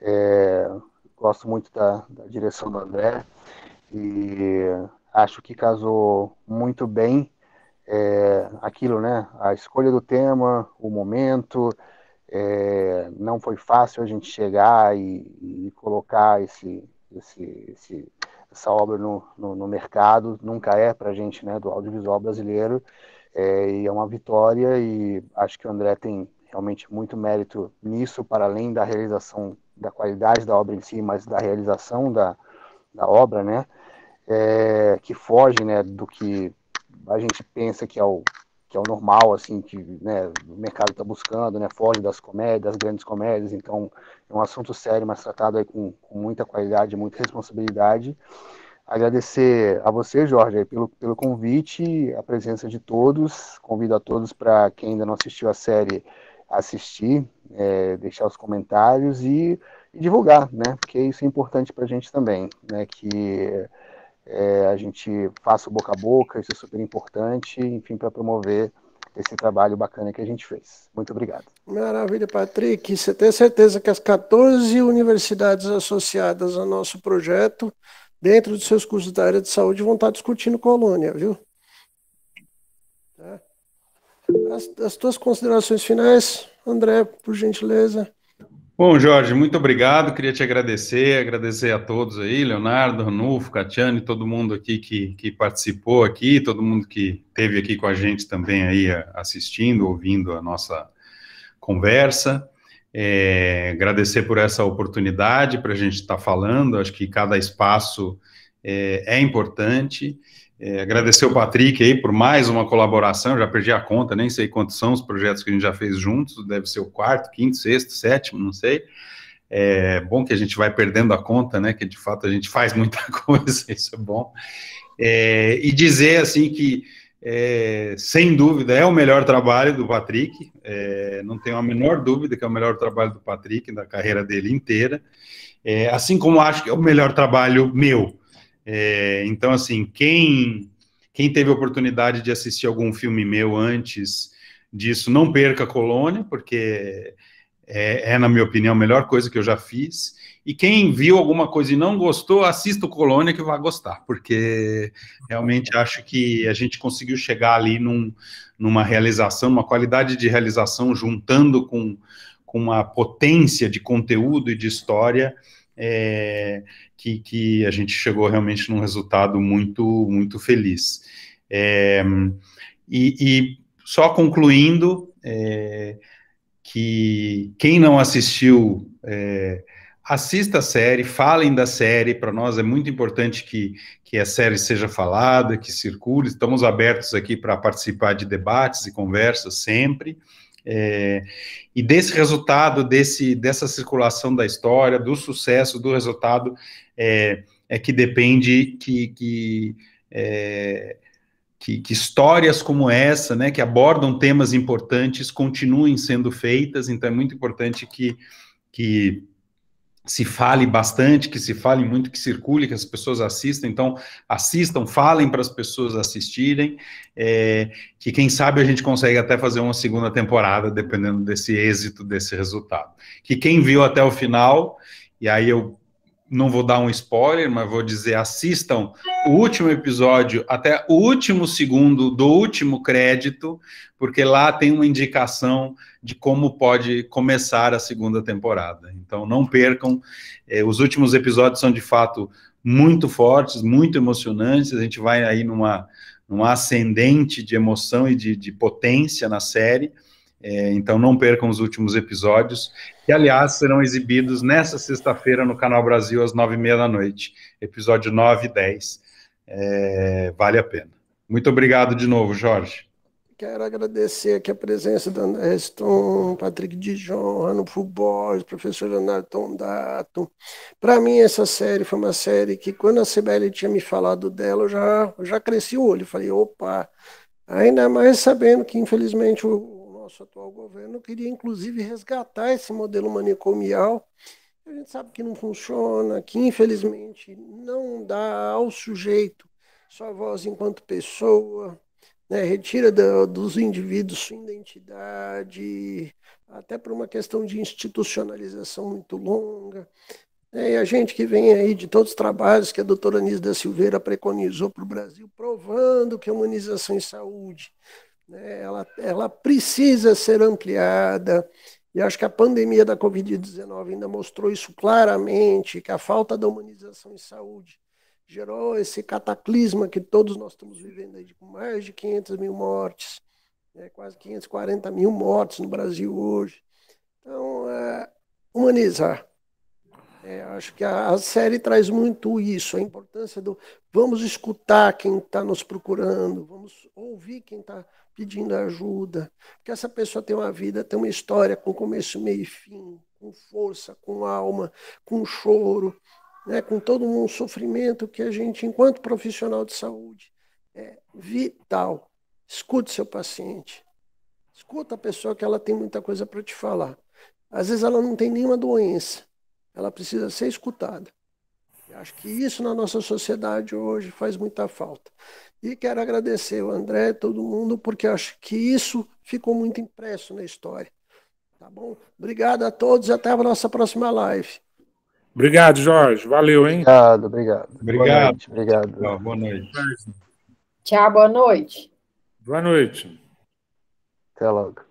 É, gosto muito da, da, direção do André e acho que casou muito bem é, aquilo, né? A escolha do tema, o momento. É, não foi fácil a gente chegar e, e colocar esse, esse, esse, essa obra no, no, no mercado, nunca é para a gente, né, do audiovisual brasileiro. É, e é uma vitória e acho que o André tem realmente muito mérito nisso, para além da realização da qualidade da obra em si, mas da realização da, da obra, né? É, que foge, né, do que a gente pensa que é o que é o normal, assim, que né, o mercado está buscando, né, foge das comédias, das grandes comédias, então é um assunto sério, mas tratado aí com, com muita qualidade, muita responsabilidade, Agradecer a você, Jorge, pelo, pelo convite, a presença de todos. Convido a todos para quem ainda não assistiu a série assistir, é, deixar os comentários e, e, divulgar, né? Porque isso é importante para a gente também, né? Que é, a gente faça o boca a boca, isso é super importante, enfim, para promover esse trabalho bacana que a gente fez. Muito obrigado. Maravilha, Patrick. Você tem certeza que as 14 universidades associadas ao nosso projeto dentro dos seus cursos da área de saúde, vão estar discutindo colônia, viu? Tá? As, as tuas considerações finais, André, por gentileza. Bom, Jorge, muito obrigado. Queria te agradecer, agradecer a todos aí, Leonardo, Ranulfo, Catiane, todo mundo aqui que, que participou aqui, todo mundo que teve aqui com a gente também aí eh, assistindo, ouvindo a nossa conversa. É, agradecer por essa oportunidade para a gente estar tá falando, acho que cada espaço é, é importante. É, agradecer o Patrick aí por mais uma colaboração, já perdi a conta, nem sei quantos são os projetos que a gente já fez juntos, deve ser o quarto, quinto, sexto, sétimo, não sei. É bom que a gente vai perdendo a conta, né? Que de fato a gente faz muita coisa, isso é bom. É, e dizer assim que é, sem dúvida, é o melhor trabalho do Patrick, é, não tenho a menor dúvida que é o melhor trabalho do Patrick, da carreira dele inteira, é, assim como acho que é o melhor trabalho meu. É, então, assim, quem, quem teve a oportunidade de assistir algum filme meu antes disso, não perca a colônia, porque é, é na minha opinião, a melhor coisa que eu já fiz. E quem viu alguma coisa e não gostou, assista o Colônia que vai gostar, porque realmente acho que a gente conseguiu chegar ali num, numa realização, uma qualidade de realização, juntando com, com uma potência de conteúdo e de história, é, que, que a gente chegou realmente num resultado muito, muito feliz. É, e, e, só concluindo, é, que quem não assistiu é, assista a série, falem da série, para nós é muito importante que, que a série seja falada, que circule, estamos abertos aqui para participar de debates e conversas sempre, é, e desse resultado, desse, dessa circulação da história, do sucesso, do resultado, é, é que depende que, que é, que, que, histórias como essa, né, que abordam temas importantes, continuem sendo feitas, então é muito importante que, que se fale bastante, que se fale muito, que circule, que as pessoas assistam. Então, assistam, falem para as pessoas assistirem, é, que quem sabe a gente consegue até fazer uma segunda temporada, dependendo desse êxito, desse resultado. Que quem viu até o final, e aí eu não vou dar um spoiler, mas vou dizer, assistam o último episódio até o último segundo do último crédito, porque lá tem uma indicação de como pode começar a segunda temporada. Então não percam, é, os últimos episódios são de fato muito fortes, muito emocionantes. A gente vai aí numa, numa ascendente de emoção e de, de potência na série. É, então não percam os últimos episódios, que aliás serão exibidos nessa sexta-feira no Canal Brasil às nove e meia da noite, episódio 9 e 10. É, vale a pena. Muito obrigado de novo, Jorge. Quero agradecer aqui a presença da André Patrick Dijon, Ranulfo Borges, professor Leonardo Tondato. Para mim, essa série foi uma série que, quando a CBL tinha me falado dela, eu já, já cresci o olho. Falei, opa! Ainda mais sabendo que, infelizmente, o nosso atual governo queria, inclusive, resgatar esse modelo manicomial. A gente sabe que não funciona, que, infelizmente, não dá ao sujeito sua voz enquanto pessoa, né? retira do, dos indivíduos sua identidade, até por uma questão de institucionalização muito longa. É, e a gente que vem aí de todos os trabalhos que a doutora Anísia da Silveira preconizou para o Brasil, provando que a humanização em saúde né, ela, ela precisa ser ampliada. E acho que a pandemia da Covid-19 ainda mostrou isso claramente, que a falta da humanização em saúde gerou esse cataclisma que todos nós estamos vivendo aí, com mais de 500 mil mortes, né, quase 540 mil mortes no Brasil hoje. Então, é, humanizar. É, acho que a, a, série traz muito isso, a importância do vamos escutar quem está nos procurando, vamos ouvir quem está pedindo ajuda, porque essa pessoa tem uma vida, tem uma história com começo, meio e fim, com força, com alma, com choro, né, com todo um sofrimento que a gente, enquanto profissional de saúde, é vital. Escute seu paciente. Escuta a pessoa que ela tem muita coisa para te falar. Às vezes ela não tem nenhuma doença. Ela precisa ser escutada. Eu acho que isso na nossa sociedade hoje faz muita falta. E quero agradecer o André, todo mundo, porque acho que isso ficou muito impresso na história. Tá bom? Obrigado a todos e até a nossa próxima live. Obrigado, Jorge. Valeu, hein? Obrigado, obrigado. Obrigado. Boa noite, obrigado. Tchau, boa noite. Tchau, boa noite. Boa noite. Até logo.